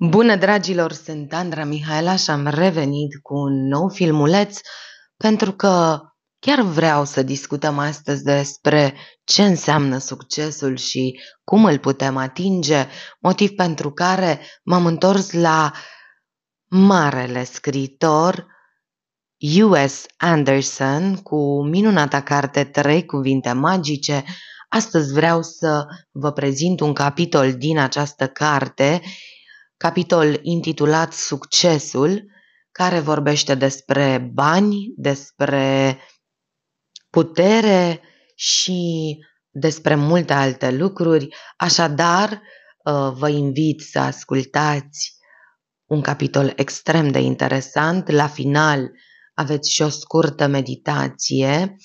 Bună dragilor, sunt Andra Mihaela și am revenit cu un nou filmuleț pentru că chiar vreau să discutăm astăzi despre ce înseamnă succesul și cum îl putem atinge, motiv pentru care m-am întors la marele scritor U.S. Anderson cu minunata carte Trei cuvinte magice. Astăzi vreau să vă prezint un capitol din această carte capitol intitulat Succesul, care vorbește despre bani, despre putere și despre multe alte lucruri. Așadar, ă, vă invit să ascultați un capitol extrem de interesant. La final aveți și o scurtă meditație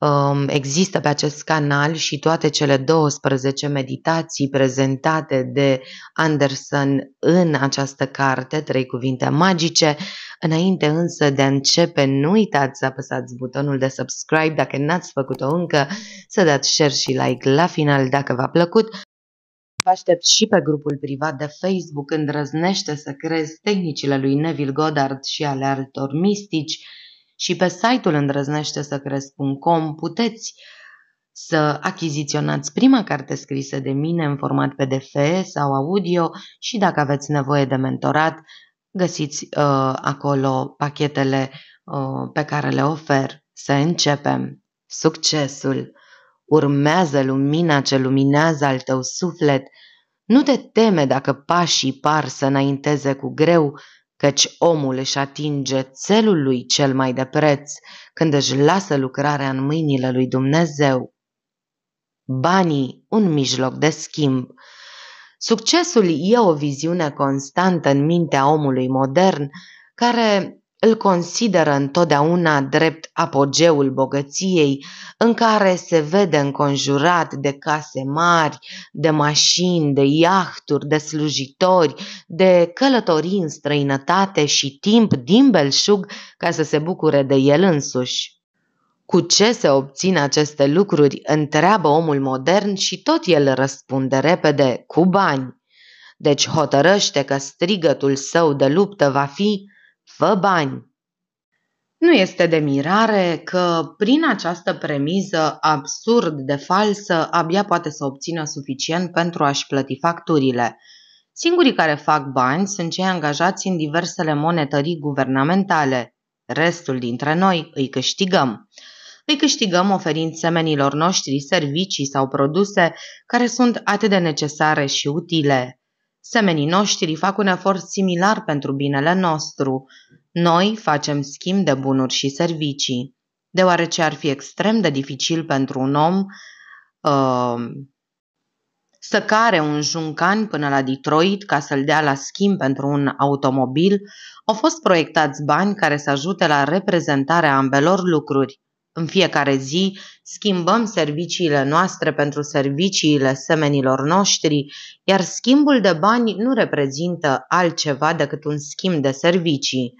Um, există pe acest canal și toate cele 12 meditații prezentate de Anderson în această carte, Trei cuvinte magice. Înainte însă de a începe, nu uitați să apăsați butonul de subscribe dacă n-ați făcut-o încă, să dați share și like la final dacă v-a plăcut. Vă aștept și pe grupul privat de Facebook Îndrăznește să crezi tehnicile lui Neville Goddard și ale altor mistici, și pe site-ul îndrăznește să crezi.com puteți să achiziționați prima carte scrisă de mine în format PDF sau audio și dacă aveți nevoie de mentorat, găsiți uh, acolo pachetele uh, pe care le ofer. Să începem! Succesul! Urmează lumina ce luminează al tău suflet. Nu te teme dacă pașii par să înainteze cu greu, căci omul își atinge țelul lui cel mai de preț când își lasă lucrarea în mâinile lui Dumnezeu. Banii, un mijloc de schimb. Succesul e o viziune constantă în mintea omului modern, care îl consideră întotdeauna drept apogeul bogăției, în care se vede înconjurat de case mari, de mașini, de iahturi, de slujitori, de călătorii în străinătate și timp din belșug ca să se bucure de el însuși. Cu ce se obțin aceste lucruri, întreabă omul modern și tot el răspunde repede, cu bani. Deci hotărăște că strigătul său de luptă va fi fă bani. Nu este de mirare că, prin această premiză absurd de falsă, abia poate să obțină suficient pentru a-și plăti facturile. Singurii care fac bani sunt cei angajați în diversele monetării guvernamentale. Restul dintre noi îi câștigăm. Îi câștigăm oferind semenilor noștri servicii sau produse care sunt atât de necesare și utile. Semenii noștri fac un efort similar pentru binele nostru, noi facem schimb de bunuri și servicii, deoarece ar fi extrem de dificil pentru un om uh, să care un juncan până la Detroit ca să-l dea la schimb pentru un automobil, au fost proiectați bani care să ajute la reprezentarea ambelor lucruri. În fiecare zi schimbăm serviciile noastre pentru serviciile semenilor noștri, iar schimbul de bani nu reprezintă altceva decât un schimb de servicii.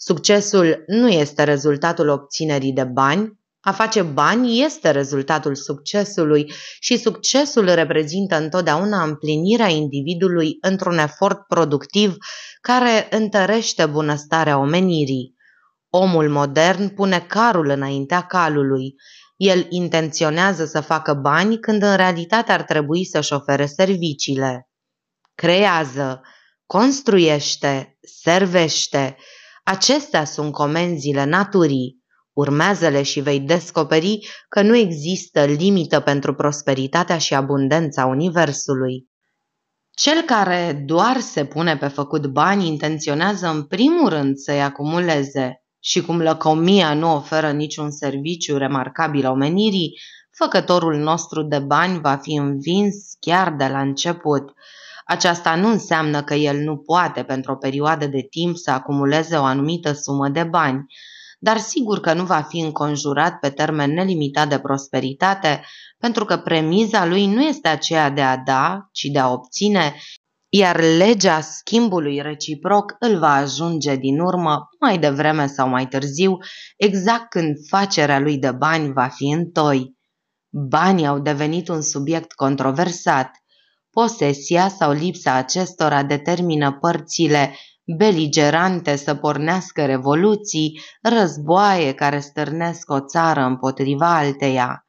Succesul nu este rezultatul obținerii de bani, a face bani este rezultatul succesului și succesul reprezintă întotdeauna împlinirea individului într-un efort productiv care întărește bunăstarea omenirii. Omul modern pune carul înaintea calului. El intenționează să facă bani când în realitate ar trebui să-și ofere serviciile. Creează, construiește, servește Acestea sunt comenzile naturii. Urmează-le și vei descoperi că nu există limită pentru prosperitatea și abundența Universului. Cel care doar se pune pe făcut bani intenționează în primul rând să-i acumuleze și cum lăcomia nu oferă niciun serviciu remarcabil omenirii, făcătorul nostru de bani va fi învins chiar de la început – aceasta nu înseamnă că el nu poate pentru o perioadă de timp să acumuleze o anumită sumă de bani, dar sigur că nu va fi înconjurat pe termen nelimitat de prosperitate, pentru că premiza lui nu este aceea de a da, ci de a obține, iar legea schimbului reciproc îl va ajunge din urmă, mai devreme sau mai târziu, exact când facerea lui de bani va fi întoi. Banii au devenit un subiect controversat – Posesia sau lipsa acestora determină părțile beligerante să pornească revoluții, războaie care stârnesc o țară împotriva alteia.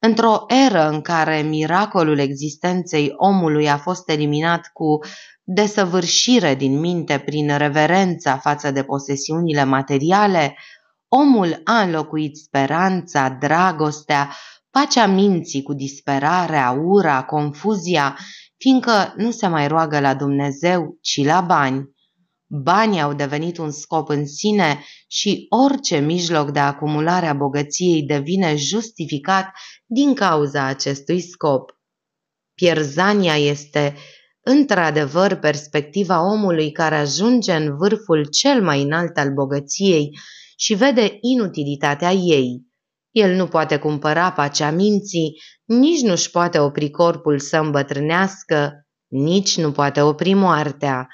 Într-o eră în care miracolul existenței omului a fost eliminat cu desăvârșire din minte prin reverența față de posesiunile materiale, omul a înlocuit speranța, dragostea, pacea minții cu disperarea, ura, confuzia, fiindcă nu se mai roagă la Dumnezeu, ci la bani. Banii au devenit un scop în sine și orice mijloc de acumulare a bogăției devine justificat din cauza acestui scop. Pierzania este într-adevăr perspectiva omului care ajunge în vârful cel mai înalt al bogăției și vede inutilitatea ei. El nu poate cumpăra pacea minții, nici nu-și poate opri corpul să îmbătrânească, nici nu poate opri moartea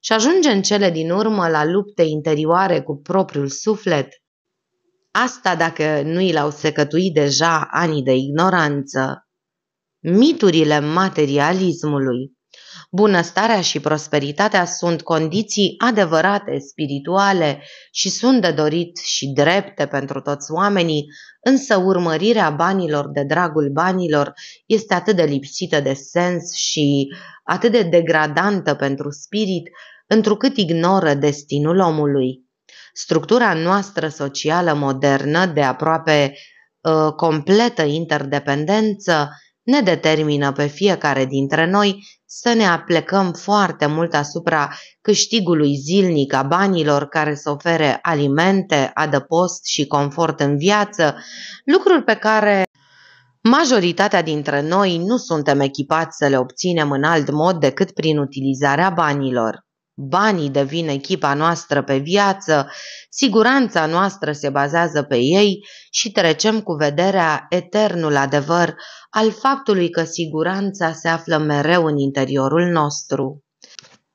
și ajunge în cele din urmă la lupte interioare cu propriul suflet. Asta dacă nu i l-au secătuit deja anii de ignoranță. Miturile materialismului Bunăstarea și prosperitatea sunt condiții adevărate, spirituale și sunt de dorit și drepte pentru toți oamenii, însă urmărirea banilor de dragul banilor este atât de lipsită de sens și atât de degradantă pentru spirit, întrucât ignoră destinul omului. Structura noastră socială modernă, de aproape uh, completă interdependență, ne determină pe fiecare dintre noi să ne aplecăm foarte mult asupra câștigului zilnic a banilor care să ofere alimente, adăpost și confort în viață, lucruri pe care majoritatea dintre noi nu suntem echipați să le obținem în alt mod decât prin utilizarea banilor. Banii devin echipa noastră pe viață, siguranța noastră se bazează pe ei și trecem cu vederea eternul adevăr al faptului că siguranța se află mereu în interiorul nostru.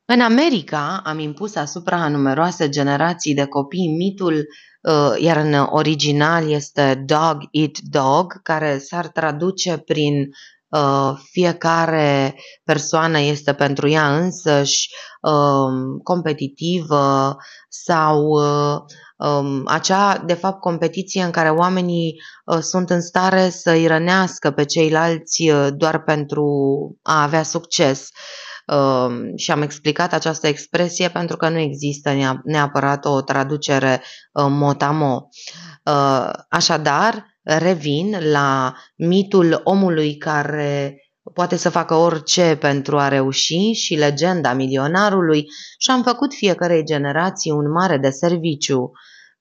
În America am impus asupra a numeroase generații de copii mitul, uh, iar în original este dog eat dog, care s-ar traduce prin Uh, fiecare persoană este pentru ea însăși um, competitivă sau uh, um, acea, de fapt, competiție în care oamenii uh, sunt în stare să îi rănească pe ceilalți doar pentru a avea succes. Um, și am explicat această expresie pentru că nu există neapărat o traducere motamo. așadar, revin la mitul omului care poate să facă orice pentru a reuși și legenda milionarului și am făcut fiecarei generații un mare de serviciu.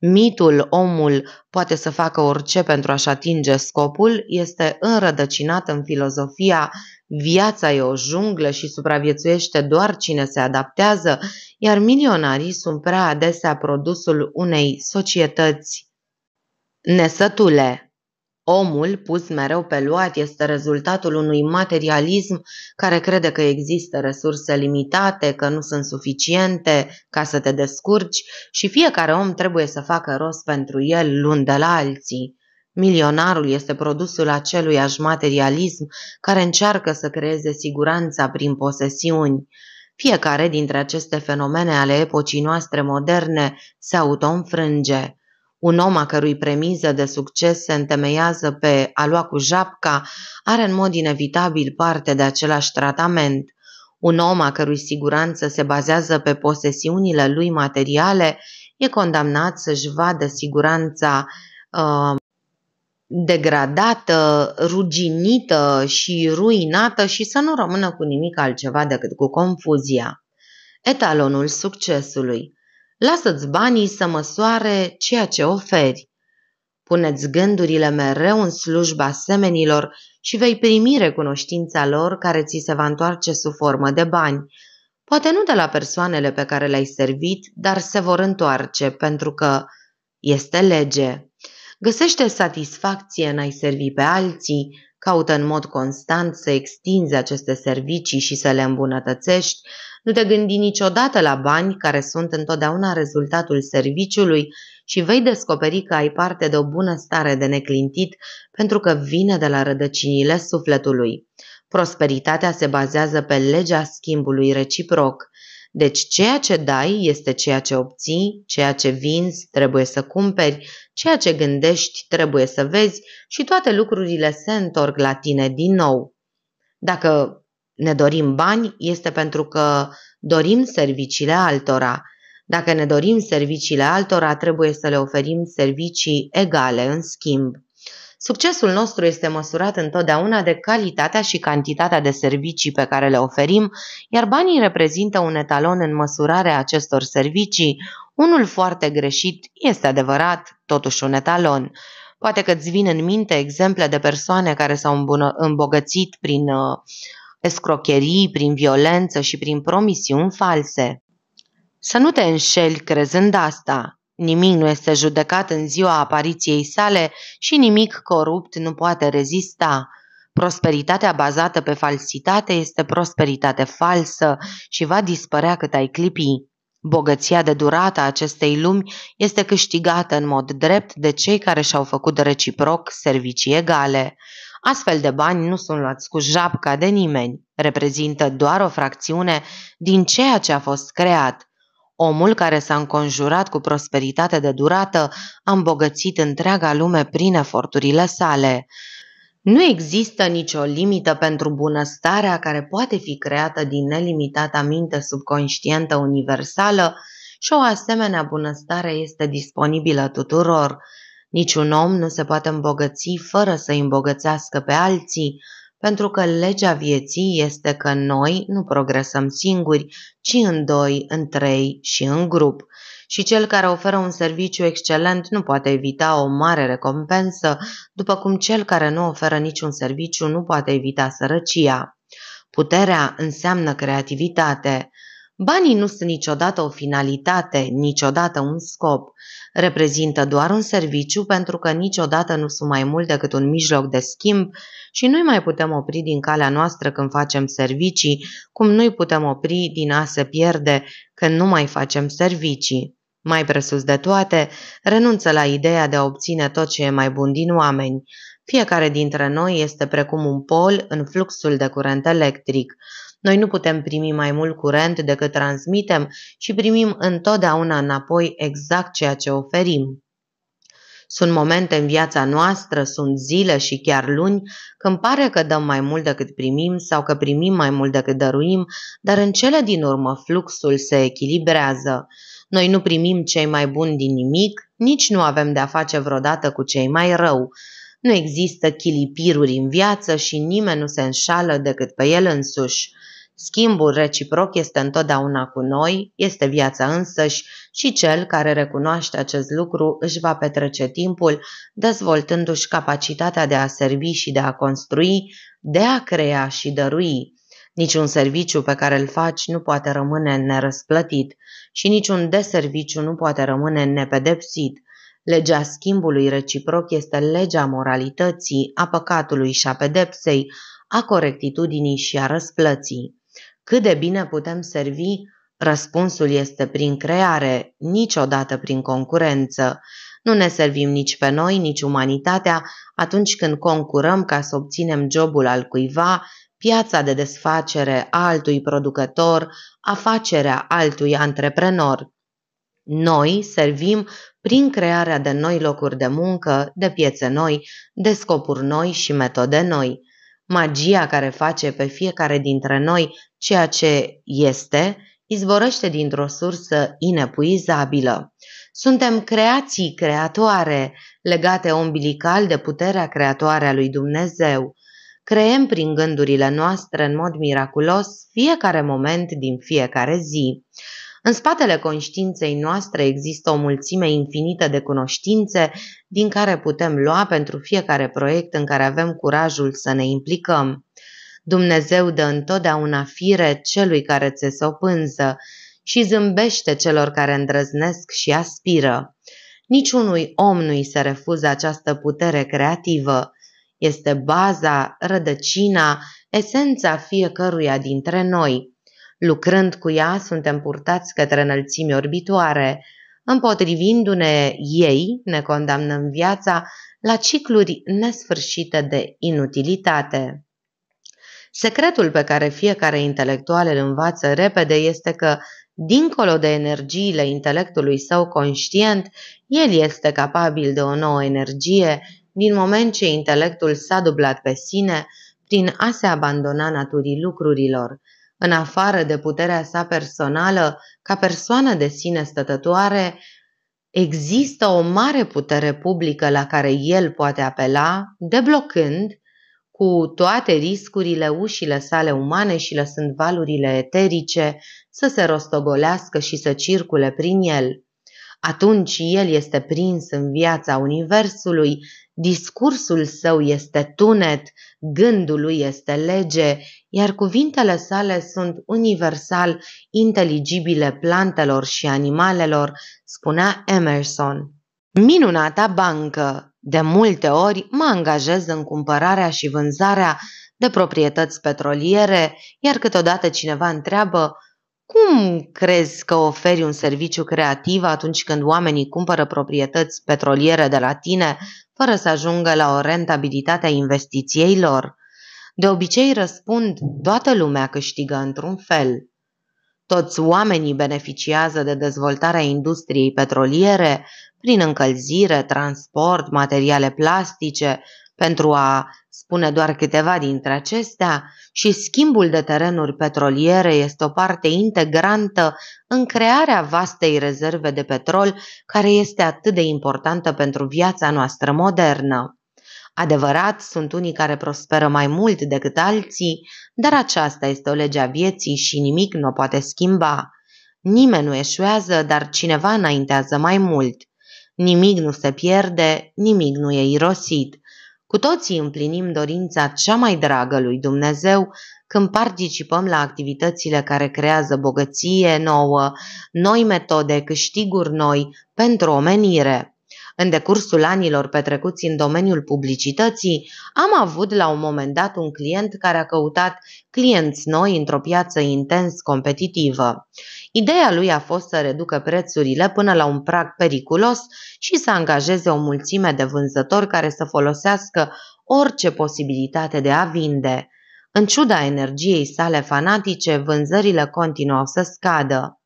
Mitul omul poate să facă orice pentru a-și atinge scopul este înrădăcinat în filozofia viața e o junglă și supraviețuiește doar cine se adaptează, iar milionarii sunt prea adesea produsul unei societăți nesătule. Omul, pus mereu pe luat, este rezultatul unui materialism care crede că există resurse limitate, că nu sunt suficiente ca să te descurci și fiecare om trebuie să facă rost pentru el luni de la alții. Milionarul este produsul acelui aș materialism care încearcă să creeze siguranța prin posesiuni. Fiecare dintre aceste fenomene ale epocii noastre moderne se autoînfrânge. Un om a cărui premiză de succes se întemeiază pe a lua cu japca are în mod inevitabil parte de același tratament. Un om a cărui siguranță se bazează pe posesiunile lui materiale e condamnat să-și vadă siguranța uh, degradată, ruginită și ruinată și să nu rămână cu nimic altceva decât cu confuzia. Etalonul succesului Lasă-ți banii să măsoare ceea ce oferi. Puneți gândurile mereu în slujba semenilor și vei primi recunoștința lor care ți se va întoarce sub formă de bani. Poate nu de la persoanele pe care le-ai servit, dar se vor întoarce pentru că este lege. Găsește satisfacție în a-i servi pe alții, caută în mod constant să extinzi aceste servicii și să le îmbunătățești, nu te gândi niciodată la bani care sunt întotdeauna rezultatul serviciului și vei descoperi că ai parte de o bună stare de neclintit pentru că vine de la rădăcinile sufletului. Prosperitatea se bazează pe legea schimbului reciproc. Deci ceea ce dai este ceea ce obții, ceea ce vinzi trebuie să cumperi, ceea ce gândești trebuie să vezi și toate lucrurile se întorc la tine din nou. Dacă ne dorim bani, este pentru că dorim serviciile altora. Dacă ne dorim serviciile altora, trebuie să le oferim servicii egale în schimb. Succesul nostru este măsurat întotdeauna de calitatea și cantitatea de servicii pe care le oferim, iar banii reprezintă un etalon în măsurarea acestor servicii. Unul foarte greșit este adevărat, totuși un etalon. Poate că îți vin în minte exemple de persoane care s-au îmbogățit prin uh, escrocherii, prin violență și prin promisiuni false. Să nu te înșeli crezând asta. Nimic nu este judecat în ziua apariției sale și nimic corupt nu poate rezista. Prosperitatea bazată pe falsitate este prosperitate falsă și va dispărea cât ai clipi. Bogăția de durată a acestei lumi este câștigată în mod drept de cei care și-au făcut reciproc servicii egale. Astfel de bani nu sunt luați cu japca de nimeni, reprezintă doar o fracțiune din ceea ce a fost creat. Omul care s-a înconjurat cu prosperitate de durată a îmbogățit întreaga lume prin eforturile sale. Nu există nicio limită pentru bunăstarea care poate fi creată din nelimitata minte subconștientă universală și o asemenea bunăstare este disponibilă tuturor. Niciun om nu se poate îmbogăți fără să îi îmbogățească pe alții, pentru că legea vieții este că noi nu progresăm singuri, ci în doi, în trei și în grup. Și cel care oferă un serviciu excelent nu poate evita o mare recompensă, după cum cel care nu oferă niciun serviciu nu poate evita sărăcia. Puterea înseamnă creativitate. Banii nu sunt niciodată o finalitate, niciodată un scop. Reprezintă doar un serviciu pentru că niciodată nu sunt mai mult decât un mijloc de schimb și nu mai putem opri din calea noastră când facem servicii, cum nu-i putem opri din a se pierde când nu mai facem servicii. Mai presus de toate, renunță la ideea de a obține tot ce e mai bun din oameni. Fiecare dintre noi este precum un pol în fluxul de curent electric. Noi nu putem primi mai mult curent decât transmitem și primim întotdeauna înapoi exact ceea ce oferim. Sunt momente în viața noastră, sunt zile și chiar luni, când pare că dăm mai mult decât primim sau că primim mai mult decât dăruim, dar în cele din urmă fluxul se echilibrează. Noi nu primim cei mai buni din nimic, nici nu avem de-a face vreodată cu cei mai rău. Nu există chilipiruri în viață și nimeni nu se înșală decât pe el însuși. Schimbul reciproc este întotdeauna cu noi, este viața însăși și cel care recunoaște acest lucru își va petrece timpul dezvoltându-și capacitatea de a servi și de a construi, de a crea și dărui. Niciun serviciu pe care îl faci nu poate rămâne nerăsplătit și niciun deserviciu nu poate rămâne nepedepsit. Legea schimbului reciproc este legea moralității, a păcatului și a pedepsei, a corectitudinii și a răsplății. Cât de bine putem servi? Răspunsul este prin creare, niciodată prin concurență. Nu ne servim nici pe noi, nici umanitatea atunci când concurăm ca să obținem jobul al cuiva, piața de desfacere a altui producător, afacerea altui antreprenor. Noi servim prin crearea de noi locuri de muncă, de piețe noi, de scopuri noi și metode noi. Magia care face pe fiecare dintre noi ceea ce este, izvorăște dintr-o sursă inepuizabilă. Suntem creații creatoare, legate umbilical de puterea creatoare a lui Dumnezeu. Creem prin gândurile noastre în mod miraculos fiecare moment din fiecare zi. În spatele conștiinței noastre există o mulțime infinită de cunoștințe din care putem lua pentru fiecare proiect în care avem curajul să ne implicăm. Dumnezeu dă întotdeauna fire celui care ți se opânză și zâmbește celor care îndrăznesc și aspiră. Niciunui om nu-i se refuză această putere creativă. Este baza, rădăcina, esența fiecăruia dintre noi – Lucrând cu ea, suntem purtați către înălțimi orbitoare. Împotrivindu-ne ei, ne condamnăm viața la cicluri nesfârșite de inutilitate. Secretul pe care fiecare intelectual îl învață repede este că, dincolo de energiile intelectului său conștient, el este capabil de o nouă energie din moment ce intelectul s-a dublat pe sine prin a se abandona naturii lucrurilor în afară de puterea sa personală, ca persoană de sine stătătoare, există o mare putere publică la care el poate apela, deblocând, cu toate riscurile, ușile sale umane și lăsând valurile eterice să se rostogolească și să circule prin el. Atunci el este prins în viața Universului, discursul său este tunet, gândul lui este lege, iar cuvintele sale sunt universal inteligibile plantelor și animalelor, spunea Emerson. Minunata bancă! De multe ori mă angajez în cumpărarea și vânzarea de proprietăți petroliere, iar câteodată cineva întreabă cum crezi că oferi un serviciu creativ atunci când oamenii cumpără proprietăți petroliere de la tine fără să ajungă la o rentabilitate a investiției lor? De obicei răspund, toată lumea câștigă într-un fel. Toți oamenii beneficiază de dezvoltarea industriei petroliere prin încălzire, transport, materiale plastice, pentru a spune doar câteva dintre acestea, și schimbul de terenuri petroliere este o parte integrantă în crearea vastei rezerve de petrol care este atât de importantă pentru viața noastră modernă. Adevărat, sunt unii care prosperă mai mult decât alții, dar aceasta este o lege a vieții și nimic nu o poate schimba. Nimeni nu eșuează, dar cineva înaintează mai mult. Nimic nu se pierde, nimic nu e irosit. Cu toții împlinim dorința cea mai dragă lui Dumnezeu când participăm la activitățile care creează bogăție nouă, noi metode, câștiguri noi pentru omenire. În decursul anilor petrecuți în domeniul publicității, am avut la un moment dat un client care a căutat clienți noi într-o piață intens competitivă. Ideea lui a fost să reducă prețurile până la un prag periculos și să angajeze o mulțime de vânzători care să folosească orice posibilitate de a vinde. În ciuda energiei sale fanatice, vânzările continuau să scadă.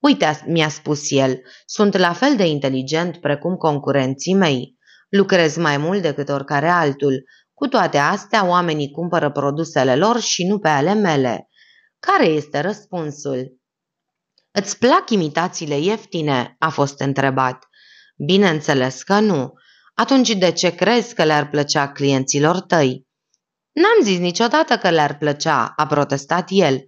Uite, mi-a spus el, sunt la fel de inteligent precum concurenții mei. Lucrez mai mult decât oricare altul. Cu toate astea, oamenii cumpără produsele lor și nu pe ale mele. Care este răspunsul? Îți plac imitațiile ieftine? a fost întrebat. Bineînțeles că nu. Atunci de ce crezi că le-ar plăcea clienților tăi? N-am zis niciodată că le-ar plăcea, a protestat el.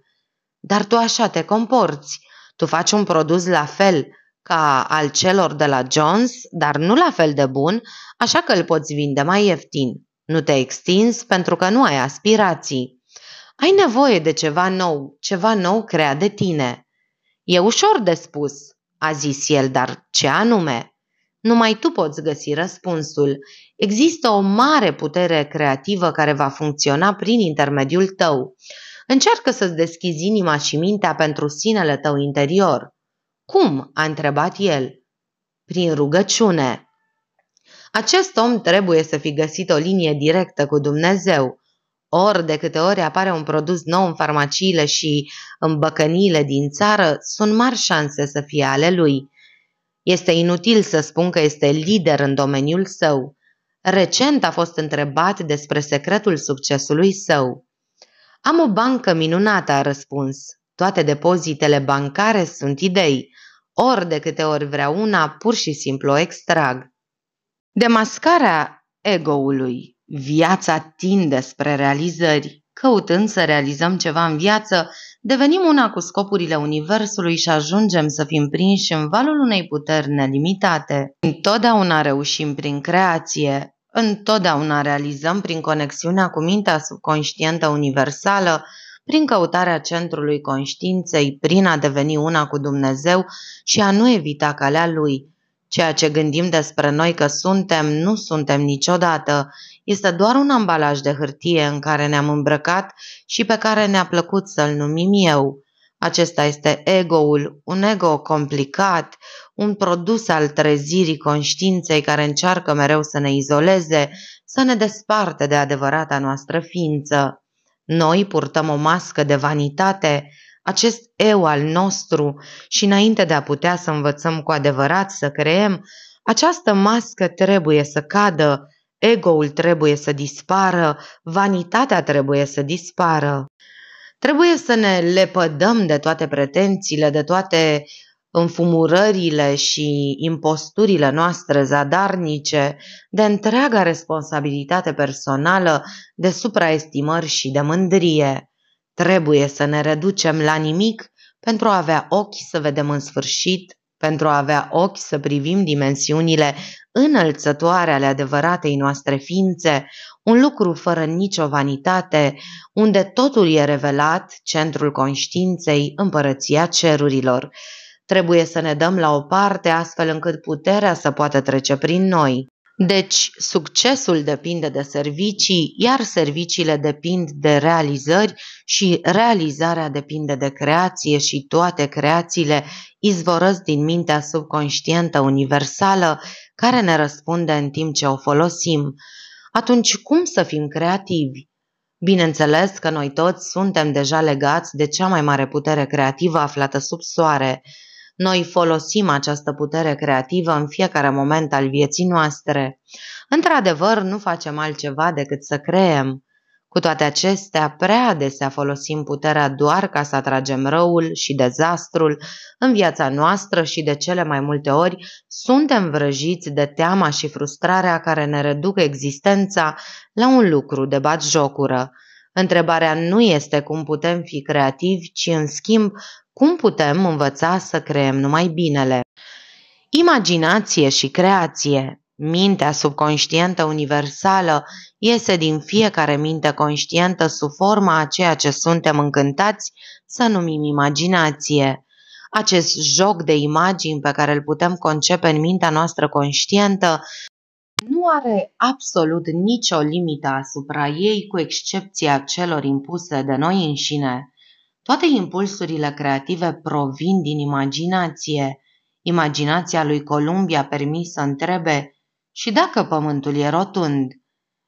Dar tu așa te comporți. Tu faci un produs la fel ca al celor de la Jones, dar nu la fel de bun, așa că îl poți vinde mai ieftin. Nu te extinzi pentru că nu ai aspirații. Ai nevoie de ceva nou, ceva nou creat de tine. E ușor de spus, a zis el, dar ce anume? Numai tu poți găsi răspunsul. Există o mare putere creativă care va funcționa prin intermediul tău. Încearcă să-ți deschizi inima și mintea pentru sinele tău interior. Cum? a întrebat el. Prin rugăciune. Acest om trebuie să fi găsit o linie directă cu Dumnezeu. Ori de câte ori apare un produs nou în farmaciile și în băcăniile din țară, sunt mari șanse să fie ale lui. Este inutil să spun că este lider în domeniul său. Recent a fost întrebat despre secretul succesului său. Am o bancă minunată, a răspuns. Toate depozitele bancare sunt idei. Ori de câte ori vrea una, pur și simplu o extrag. Demascarea egoului. Viața tinde spre realizări. Căutând să realizăm ceva în viață, devenim una cu scopurile universului și ajungem să fim prinși în valul unei puteri nelimitate. Întotdeauna reușim prin creație, Întotdeauna realizăm prin conexiunea cu mintea subconștientă universală, prin căutarea centrului conștiinței, prin a deveni una cu Dumnezeu și a nu evita calea Lui. Ceea ce gândim despre noi că suntem, nu suntem niciodată, este doar un ambalaj de hârtie în care ne-am îmbrăcat și pe care ne-a plăcut să-l numim eu. Acesta este egoul, un ego complicat, un produs al trezirii conștiinței care încearcă mereu să ne izoleze, să ne desparte de adevărata noastră ființă. Noi purtăm o mască de vanitate, acest eu al nostru și înainte de a putea să învățăm cu adevărat să creem, această mască trebuie să cadă, egoul trebuie să dispară, vanitatea trebuie să dispară. Trebuie să ne lepădăm de toate pretențiile, de toate înfumurările și imposturile noastre zadarnice, de întreaga responsabilitate personală, de supraestimări și de mândrie. Trebuie să ne reducem la nimic pentru a avea ochi să vedem în sfârșit, pentru a avea ochi să privim dimensiunile înălțătoare ale adevăratei noastre ființe, un lucru fără nicio vanitate, unde totul e revelat, centrul conștiinței, împărăția cerurilor. Trebuie să ne dăm la o parte astfel încât puterea să poată trece prin noi. Deci, succesul depinde de servicii, iar serviciile depind de realizări și realizarea depinde de creație și toate creațiile izvorăsc din mintea subconștientă universală care ne răspunde în timp ce o folosim atunci cum să fim creativi? Bineînțeles că noi toți suntem deja legați de cea mai mare putere creativă aflată sub soare. Noi folosim această putere creativă în fiecare moment al vieții noastre. Într-adevăr, nu facem altceva decât să creem. Cu toate acestea, prea adesea folosim puterea doar ca să atragem răul și dezastrul în viața noastră și de cele mai multe ori suntem vrăjiți de teama și frustrarea care ne reduc existența la un lucru de bat jocură. Întrebarea nu este cum putem fi creativi, ci în schimb cum putem învăța să creăm numai binele. Imaginație și creație Mintea subconștientă universală iese din fiecare minte conștientă sub forma a ceea ce suntem încântați să numim imaginație. Acest joc de imagini pe care îl putem concepe în mintea noastră conștientă nu are absolut nicio limită asupra ei, cu excepția celor impuse de noi înșine. Toate impulsurile creative provin din imaginație. Imaginația lui Columbia permis să întrebe și dacă pământul e rotund,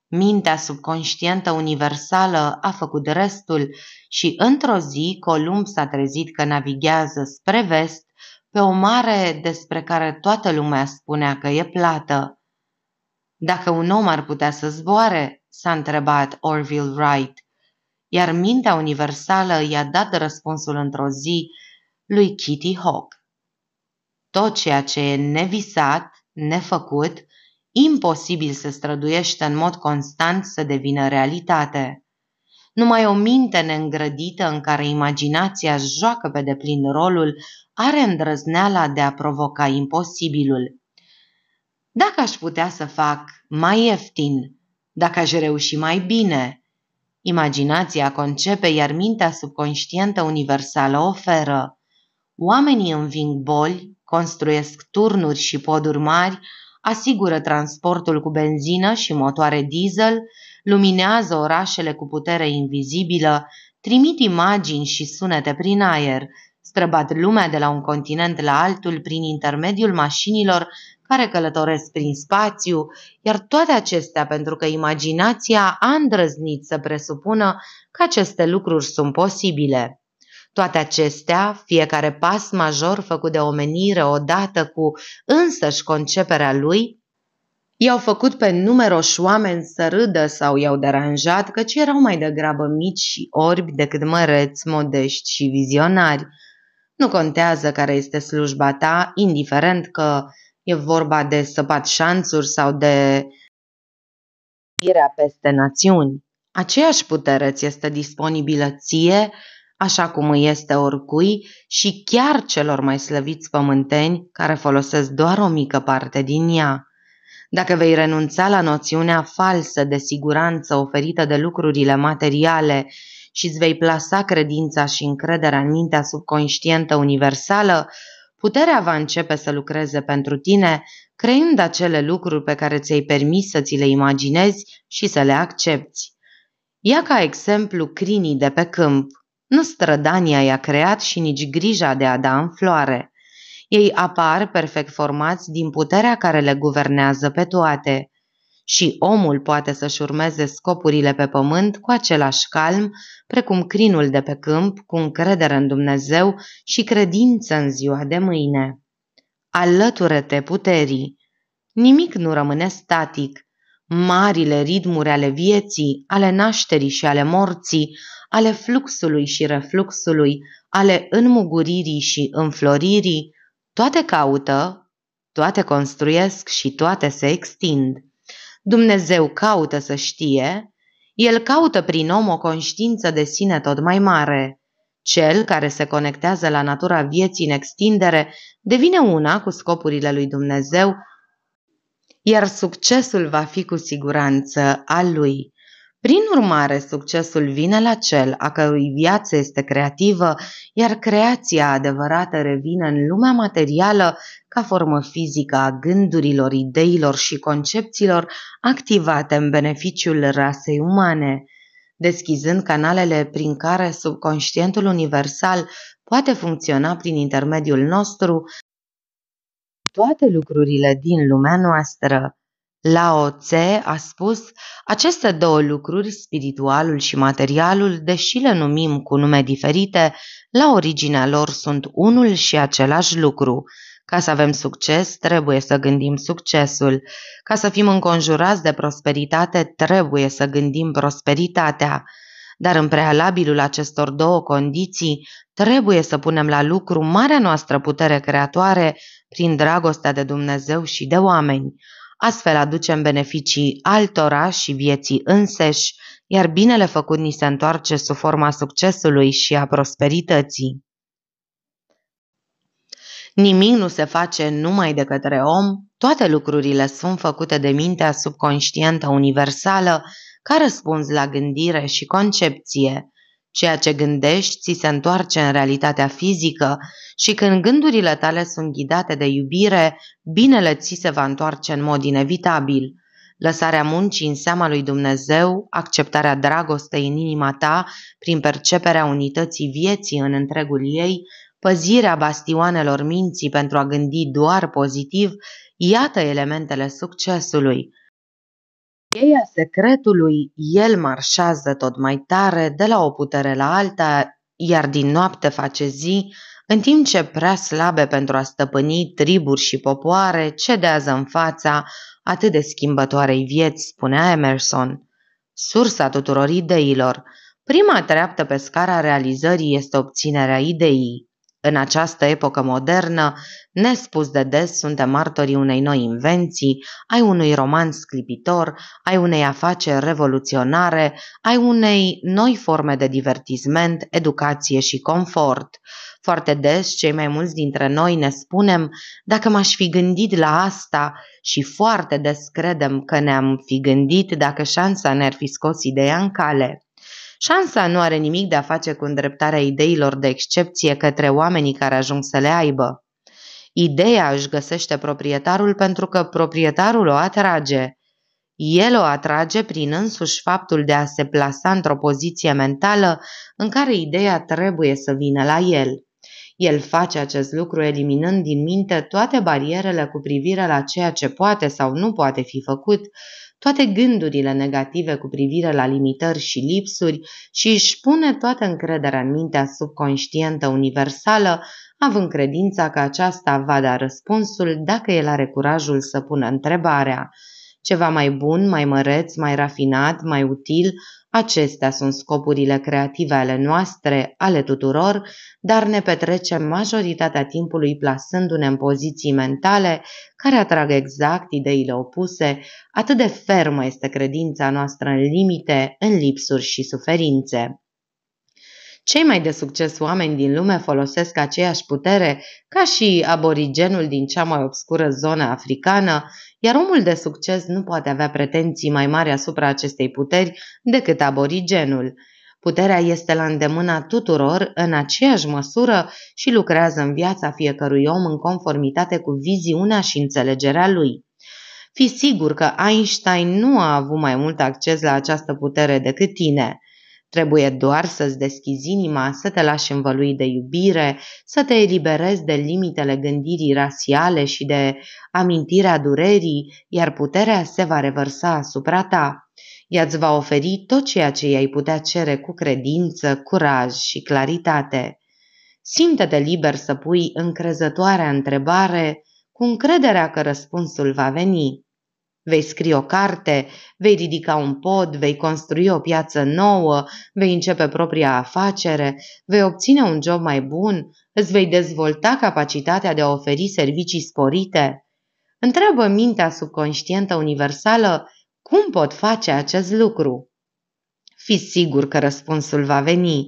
mintea subconștientă universală a făcut restul și într-o zi Columb s-a trezit că navighează spre vest pe o mare despre care toată lumea spunea că e plată. Dacă un om ar putea să zboare, s-a întrebat Orville Wright, iar mintea universală i-a dat răspunsul într-o zi lui Kitty Hawk. Tot ceea ce e nevisat, nefăcut, imposibil se străduiește în mod constant să devină realitate. Numai o minte neîngrădită în care imaginația își joacă pe deplin rolul are îndrăzneala de a provoca imposibilul. Dacă aș putea să fac mai ieftin, dacă aș reuși mai bine, imaginația concepe, iar mintea subconștientă universală oferă. Oamenii înving boli, construiesc turnuri și poduri mari, asigură transportul cu benzină și motoare diesel, luminează orașele cu putere invizibilă, trimit imagini și sunete prin aer, străbat lumea de la un continent la altul prin intermediul mașinilor care călătoresc prin spațiu, iar toate acestea pentru că imaginația a îndrăznit să presupună că aceste lucruri sunt posibile. Toate acestea, fiecare pas major făcut de omenire odată cu însăși conceperea lui, i-au făcut pe numeroși oameni să râdă sau i-au deranjat, căci erau mai degrabă mici și orbi decât măreți, modești și vizionari. Nu contează care este slujba ta, indiferent că e vorba de săpat șanțuri sau de irea peste națiuni. Aceeași putere ți este disponibilă ție, așa cum îi este oricui și chiar celor mai slăviți pământeni care folosesc doar o mică parte din ea. Dacă vei renunța la noțiunea falsă de siguranță oferită de lucrurile materiale și îți vei plasa credința și încrederea în mintea subconștientă universală, puterea va începe să lucreze pentru tine, creând acele lucruri pe care ți-ai permis să ți le imaginezi și să le accepti. Ia ca exemplu crinii de pe câmp. Nu strădania i-a creat și nici grija de a da în floare. Ei apar perfect formați din puterea care le guvernează pe toate. Și omul poate să-și urmeze scopurile pe pământ cu același calm, precum crinul de pe câmp, cu încredere în Dumnezeu și credință în ziua de mâine. Alătură-te puterii! Nimic nu rămâne static. Marile ritmuri ale vieții, ale nașterii și ale morții, ale fluxului și refluxului, ale înmuguririi și înfloririi, toate caută, toate construiesc și toate se extind. Dumnezeu caută să știe, el caută prin om o conștiință de sine tot mai mare. Cel care se conectează la natura vieții în extindere devine una cu scopurile lui Dumnezeu, iar succesul va fi cu siguranță al lui. Prin urmare, succesul vine la cel a cărui viață este creativă, iar creația adevărată revine în lumea materială ca formă fizică a gândurilor, ideilor și concepțiilor activate în beneficiul rasei umane, deschizând canalele prin care subconștientul universal poate funcționa prin intermediul nostru toate lucrurile din lumea noastră. Lao Tse a spus, aceste două lucruri, spiritualul și materialul, deși le numim cu nume diferite, la originea lor sunt unul și același lucru. Ca să avem succes, trebuie să gândim succesul. Ca să fim înconjurați de prosperitate, trebuie să gândim prosperitatea. Dar în prealabilul acestor două condiții, trebuie să punem la lucru marea noastră putere creatoare prin dragostea de Dumnezeu și de oameni. Astfel aducem beneficii altora și vieții înseși, iar binele făcut ni se întoarce sub forma succesului și a prosperității. Nimic nu se face numai de către om, toate lucrurile sunt făcute de mintea subconștientă universală, ca răspuns la gândire și concepție, Ceea ce gândești ți se întoarce în realitatea fizică și când gândurile tale sunt ghidate de iubire, binele ți se va întoarce în mod inevitabil. Lăsarea muncii în seama lui Dumnezeu, acceptarea dragostei în inima ta prin perceperea unității vieții în întregul ei, păzirea bastioanelor minții pentru a gândi doar pozitiv, iată elementele succesului – Cheia secretului el marșează tot mai tare de la o putere la alta, iar din noapte face zi, în timp ce prea slabe pentru a stăpâni triburi și popoare cedează în fața atât de schimbătoarei vieți, spunea Emerson. Sursa tuturor ideilor. Prima treaptă pe scara realizării este obținerea ideii. În această epocă modernă, nespus de des suntem martorii unei noi invenții, ai unui roman sclipitor, ai unei afaceri revoluționare, ai unei noi forme de divertisment, educație și confort. Foarte des, cei mai mulți dintre noi ne spunem, dacă m-aș fi gândit la asta și foarte des credem că ne-am fi gândit dacă șansa ne-ar fi scos ideea în cale. Șansa nu are nimic de a face cu îndreptarea ideilor de excepție către oamenii care ajung să le aibă. Ideea își găsește proprietarul pentru că proprietarul o atrage. El o atrage prin însuși faptul de a se plasa într-o poziție mentală în care ideea trebuie să vină la el. El face acest lucru eliminând din minte toate barierele cu privire la ceea ce poate sau nu poate fi făcut, toate gândurile negative cu privire la limitări și lipsuri și își pune toată încrederea în mintea subconștientă universală, având credința că aceasta va da răspunsul dacă el are curajul să pună întrebarea – ceva mai bun, mai măreț, mai rafinat, mai util, acestea sunt scopurile creative ale noastre, ale tuturor, dar ne petrecem majoritatea timpului plasându-ne în poziții mentale care atrag exact ideile opuse, atât de fermă este credința noastră în limite, în lipsuri și suferințe. Cei mai de succes oameni din lume folosesc aceeași putere ca și aborigenul din cea mai obscură zonă africană, iar omul de succes nu poate avea pretenții mai mari asupra acestei puteri decât aborigenul. Puterea este la îndemâna tuturor în aceeași măsură și lucrează în viața fiecărui om în conformitate cu viziunea și înțelegerea lui. Fi sigur că Einstein nu a avut mai mult acces la această putere decât tine. Trebuie doar să-ți deschizi inima, să te lași învălui de iubire, să te eliberezi de limitele gândirii rasiale și de amintirea durerii, iar puterea se va revărsa asupra ta. Ea îți va oferi tot ceea ce i-ai putea cere cu credință, curaj și claritate. Simte-te liber să pui încrezătoarea întrebare cu încrederea că răspunsul va veni. Vei scrie o carte, vei ridica un pod, vei construi o piață nouă, vei începe propria afacere, vei obține un job mai bun, îți vei dezvolta capacitatea de a oferi servicii sporite. Întreabă mintea subconștientă universală cum pot face acest lucru. Fi sigur că răspunsul va veni.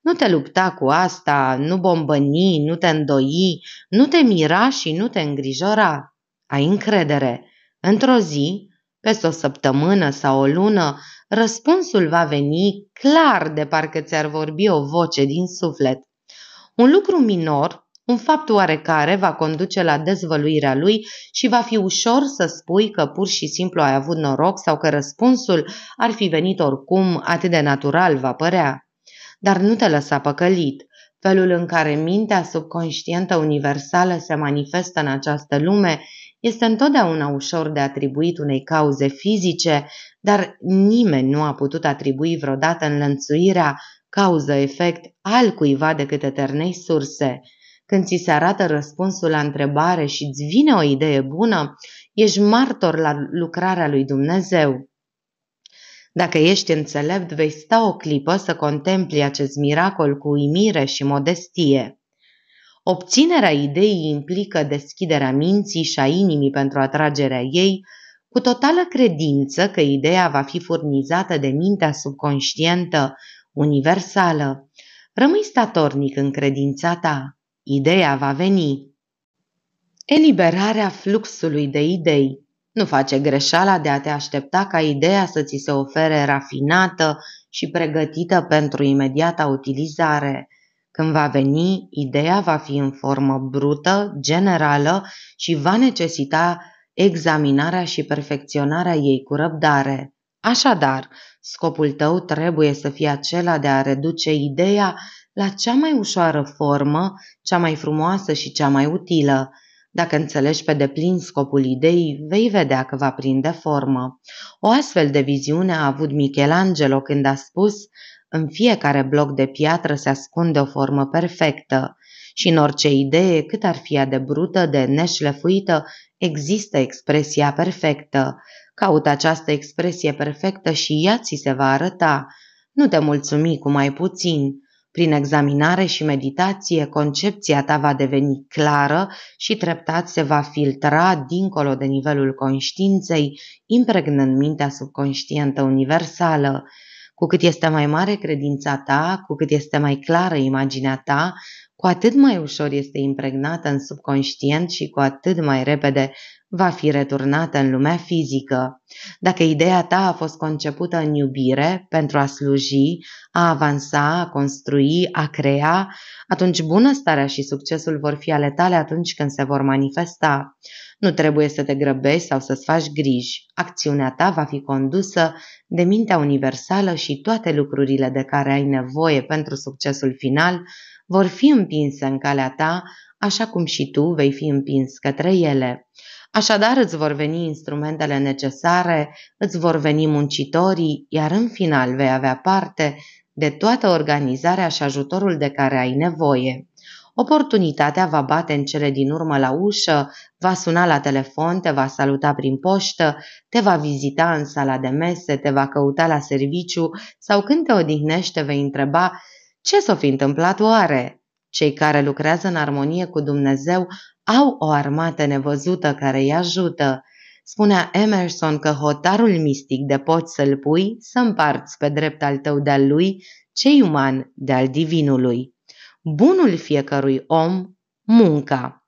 Nu te lupta cu asta, nu bombăni, nu te îndoi, nu te mira și nu te îngrijora. Ai încredere Într-o zi, peste o săptămână sau o lună, răspunsul va veni clar de parcă ți-ar vorbi o voce din suflet. Un lucru minor, un fapt oarecare va conduce la dezvăluirea lui și va fi ușor să spui că pur și simplu ai avut noroc sau că răspunsul ar fi venit oricum atât de natural va părea. Dar nu te lăsa păcălit. Felul în care mintea subconștientă universală se manifestă în această lume este întotdeauna ușor de atribuit unei cauze fizice, dar nimeni nu a putut atribui vreodată înlănțuirea cauză-efect al cuiva decât eternei surse. Când ți se arată răspunsul la întrebare și îți vine o idee bună, ești martor la lucrarea lui Dumnezeu. Dacă ești înțelept, vei sta o clipă să contempli acest miracol cu uimire și modestie. Obținerea ideii implică deschiderea minții și a inimii pentru atragerea ei, cu totală credință că ideea va fi furnizată de mintea subconștientă, universală. Rămâi statornic în credința ta. Ideea va veni. Eliberarea fluxului de idei. Nu face greșeala de a te aștepta ca ideea să ți se ofere rafinată și pregătită pentru imediata utilizare. Când va veni, ideea va fi în formă brută, generală și va necesita examinarea și perfecționarea ei cu răbdare. Așadar, scopul tău trebuie să fie acela de a reduce ideea la cea mai ușoară formă, cea mai frumoasă și cea mai utilă. Dacă înțelegi pe deplin scopul ideii, vei vedea că va prinde formă. O astfel de viziune a avut Michelangelo când a spus în fiecare bloc de piatră se ascunde o formă perfectă și în orice idee, cât ar fi de brută, de neșlefuită, există expresia perfectă. Caută această expresie perfectă și ea ți se va arăta. Nu te mulțumi cu mai puțin. Prin examinare și meditație, concepția ta va deveni clară și treptat se va filtra dincolo de nivelul conștiinței, impregnând mintea subconștientă universală. Cu cât este mai mare credința ta, cu cât este mai clară imaginea ta, cu atât mai ușor este impregnată în subconștient și cu atât mai repede va fi returnată în lumea fizică. Dacă ideea ta a fost concepută în iubire, pentru a sluji, a avansa, a construi, a crea, atunci bunăstarea și succesul vor fi ale tale atunci când se vor manifesta. Nu trebuie să te grăbești sau să-ți faci griji. Acțiunea ta va fi condusă de mintea universală și toate lucrurile de care ai nevoie pentru succesul final vor fi împinse în calea ta, așa cum și tu vei fi împins către ele. Așadar îți vor veni instrumentele necesare, îți vor veni muncitorii, iar în final vei avea parte de toată organizarea și ajutorul de care ai nevoie. Oportunitatea va bate în cele din urmă la ușă, va suna la telefon, te va saluta prin poștă, te va vizita în sala de mese, te va căuta la serviciu sau când te odihnește vei întreba ce s-o fi întâmplat oare? Cei care lucrează în armonie cu Dumnezeu au o armată nevăzută care îi ajută. Spunea Emerson că hotarul mistic de poți să-l pui, să împarți pe drept al tău de-al lui, cei uman de-al divinului. Bunul fiecărui om, munca.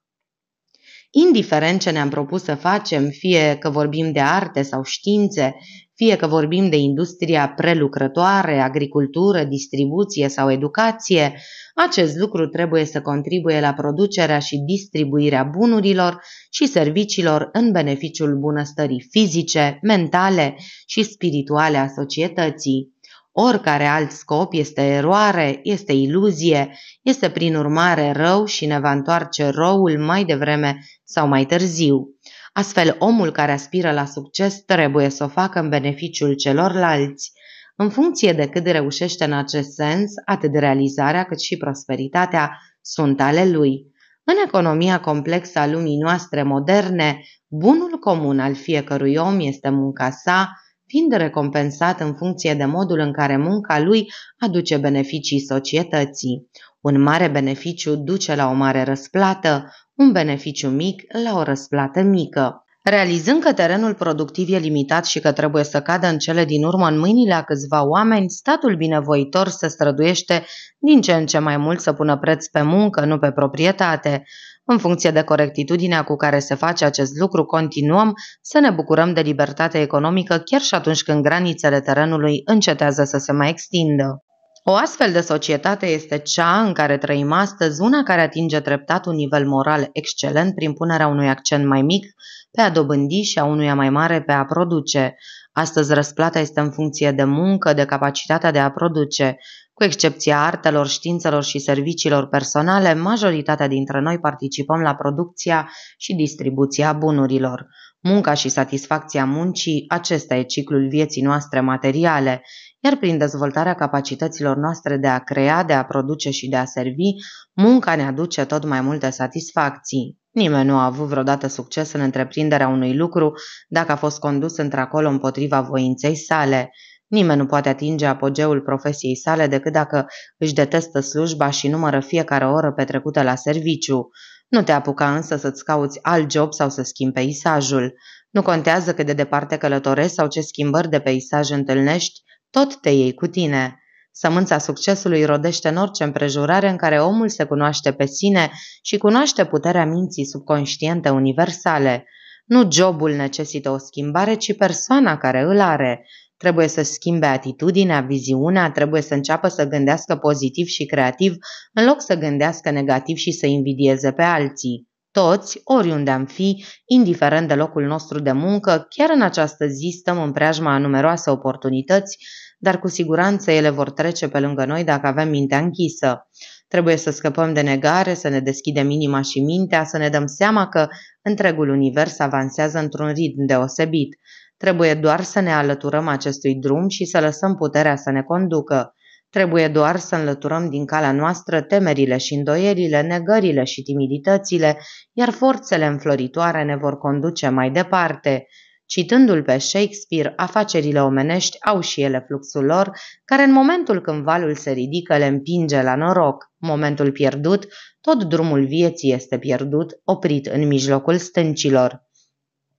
Indiferent ce ne-am propus să facem, fie că vorbim de arte sau științe, fie că vorbim de industria prelucrătoare, agricultură, distribuție sau educație, acest lucru trebuie să contribuie la producerea și distribuirea bunurilor și serviciilor în beneficiul bunăstării fizice, mentale și spirituale a societății. Oricare alt scop este eroare, este iluzie, este prin urmare rău și ne va întoarce răul mai devreme sau mai târziu. Astfel, omul care aspiră la succes trebuie să o facă în beneficiul celorlalți, în funcție de cât reușește în acest sens, atât realizarea cât și prosperitatea sunt ale lui. În economia complexă a lumii noastre moderne, bunul comun al fiecărui om este munca sa, fiind recompensat în funcție de modul în care munca lui aduce beneficii societății. Un mare beneficiu duce la o mare răsplată, un beneficiu mic la o răsplată mică. Realizând că terenul productiv e limitat și că trebuie să cadă în cele din urmă în mâinile a câțiva oameni, statul binevoitor se străduiește din ce în ce mai mult să pună preț pe muncă, nu pe proprietate. În funcție de corectitudinea cu care se face acest lucru, continuăm să ne bucurăm de libertate economică chiar și atunci când granițele terenului încetează să se mai extindă. O astfel de societate este cea în care trăim astăzi, una care atinge treptat un nivel moral excelent prin punerea unui accent mai mic pe a dobândi și a unuia mai mare pe a produce. Astăzi răsplata este în funcție de muncă, de capacitatea de a produce. Cu excepția artelor, științelor și serviciilor personale, majoritatea dintre noi participăm la producția și distribuția bunurilor. Munca și satisfacția muncii, acesta e ciclul vieții noastre materiale. Iar prin dezvoltarea capacităților noastre de a crea, de a produce și de a servi, munca ne aduce tot mai multe satisfacții. Nimeni nu a avut vreodată succes în întreprinderea unui lucru dacă a fost condus într-acolo împotriva voinței sale. Nimeni nu poate atinge apogeul profesiei sale decât dacă își detestă slujba și numără fiecare oră petrecută la serviciu. Nu te apuca însă să-ți cauți alt job sau să schimbi peisajul. Nu contează cât de departe călătorești sau ce schimbări de peisaj întâlnești, tot te iei cu tine. Sămânța succesului rodește în orice împrejurare în care omul se cunoaște pe sine și cunoaște puterea minții subconștiente universale. Nu jobul necesită o schimbare, ci persoana care îl are. Trebuie să schimbe atitudinea, viziunea, trebuie să înceapă să gândească pozitiv și creativ, în loc să gândească negativ și să invidieze pe alții. Toți, oriunde am fi, indiferent de locul nostru de muncă, chiar în această zi stăm în preajma a numeroase oportunități dar cu siguranță ele vor trece pe lângă noi dacă avem mintea închisă. Trebuie să scăpăm de negare, să ne deschidem inima și mintea, să ne dăm seama că întregul univers avansează într-un ritm deosebit. Trebuie doar să ne alăturăm acestui drum și să lăsăm puterea să ne conducă. Trebuie doar să înlăturăm din calea noastră temerile și îndoierile, negările și timiditățile, iar forțele înfloritoare ne vor conduce mai departe. Citându-l pe Shakespeare, afacerile omenești au și ele fluxul lor, care în momentul când valul se ridică le împinge la noroc. Momentul pierdut, tot drumul vieții este pierdut, oprit în mijlocul stâncilor.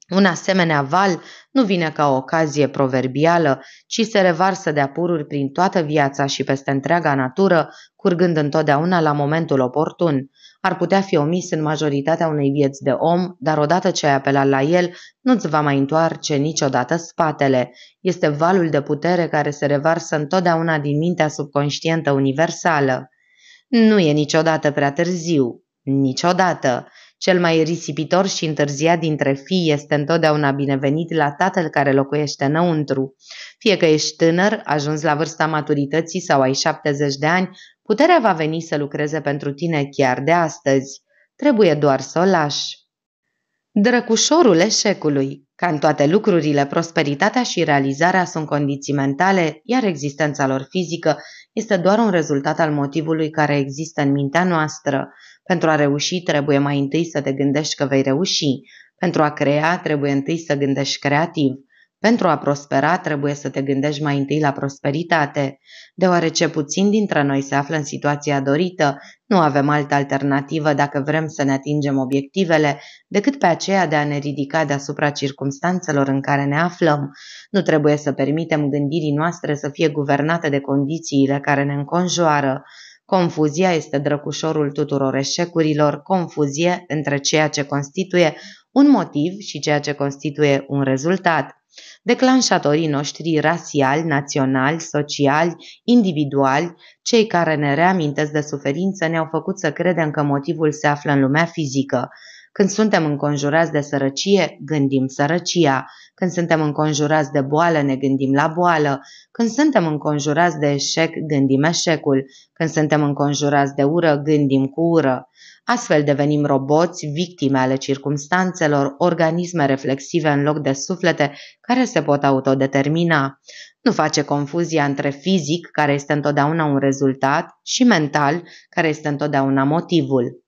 Un asemenea val nu vine ca o ocazie proverbială, ci se revarsă de apururi prin toată viața și peste întreaga natură, curgând întotdeauna la momentul oportun ar putea fi omis în majoritatea unei vieți de om, dar odată ce ai apelat la el, nu-ți va mai întoarce niciodată spatele. Este valul de putere care se revarsă întotdeauna din mintea subconștientă universală. Nu e niciodată prea târziu. Niciodată. Cel mai risipitor și întârziat dintre fii este întotdeauna binevenit la tatăl care locuiește înăuntru. Fie că ești tânăr, ajuns la vârsta maturității sau ai 70 de ani, Puterea va veni să lucreze pentru tine chiar de astăzi. Trebuie doar să o lași. Drăcușorul eșecului. Ca în toate lucrurile, prosperitatea și realizarea sunt condiții mentale, iar existența lor fizică este doar un rezultat al motivului care există în mintea noastră. Pentru a reuși, trebuie mai întâi să te gândești că vei reuși. Pentru a crea, trebuie întâi să gândești creativ. Pentru a prospera, trebuie să te gândești mai întâi la prosperitate. Deoarece puțin dintre noi se află în situația dorită, nu avem altă alternativă dacă vrem să ne atingem obiectivele decât pe aceea de a ne ridica deasupra circumstanțelor în care ne aflăm. Nu trebuie să permitem gândirii noastre să fie guvernate de condițiile care ne înconjoară. Confuzia este drăcușorul tuturor eșecurilor, confuzie între ceea ce constituie un motiv și ceea ce constituie un rezultat declanșatorii noștri rasiali, naționali, sociali, individuali, cei care ne reamintesc de suferință ne-au făcut să credem că motivul se află în lumea fizică. Când suntem înconjurați de sărăcie, gândim sărăcia. Când suntem înconjurați de boală, ne gândim la boală. Când suntem înconjurați de eșec, gândim eșecul. Când suntem înconjurați de ură, gândim cu ură. Astfel devenim roboți, victime ale circumstanțelor, organisme reflexive în loc de suflete care se pot autodetermina. Nu face confuzia între fizic, care este întotdeauna un rezultat, și mental, care este întotdeauna motivul.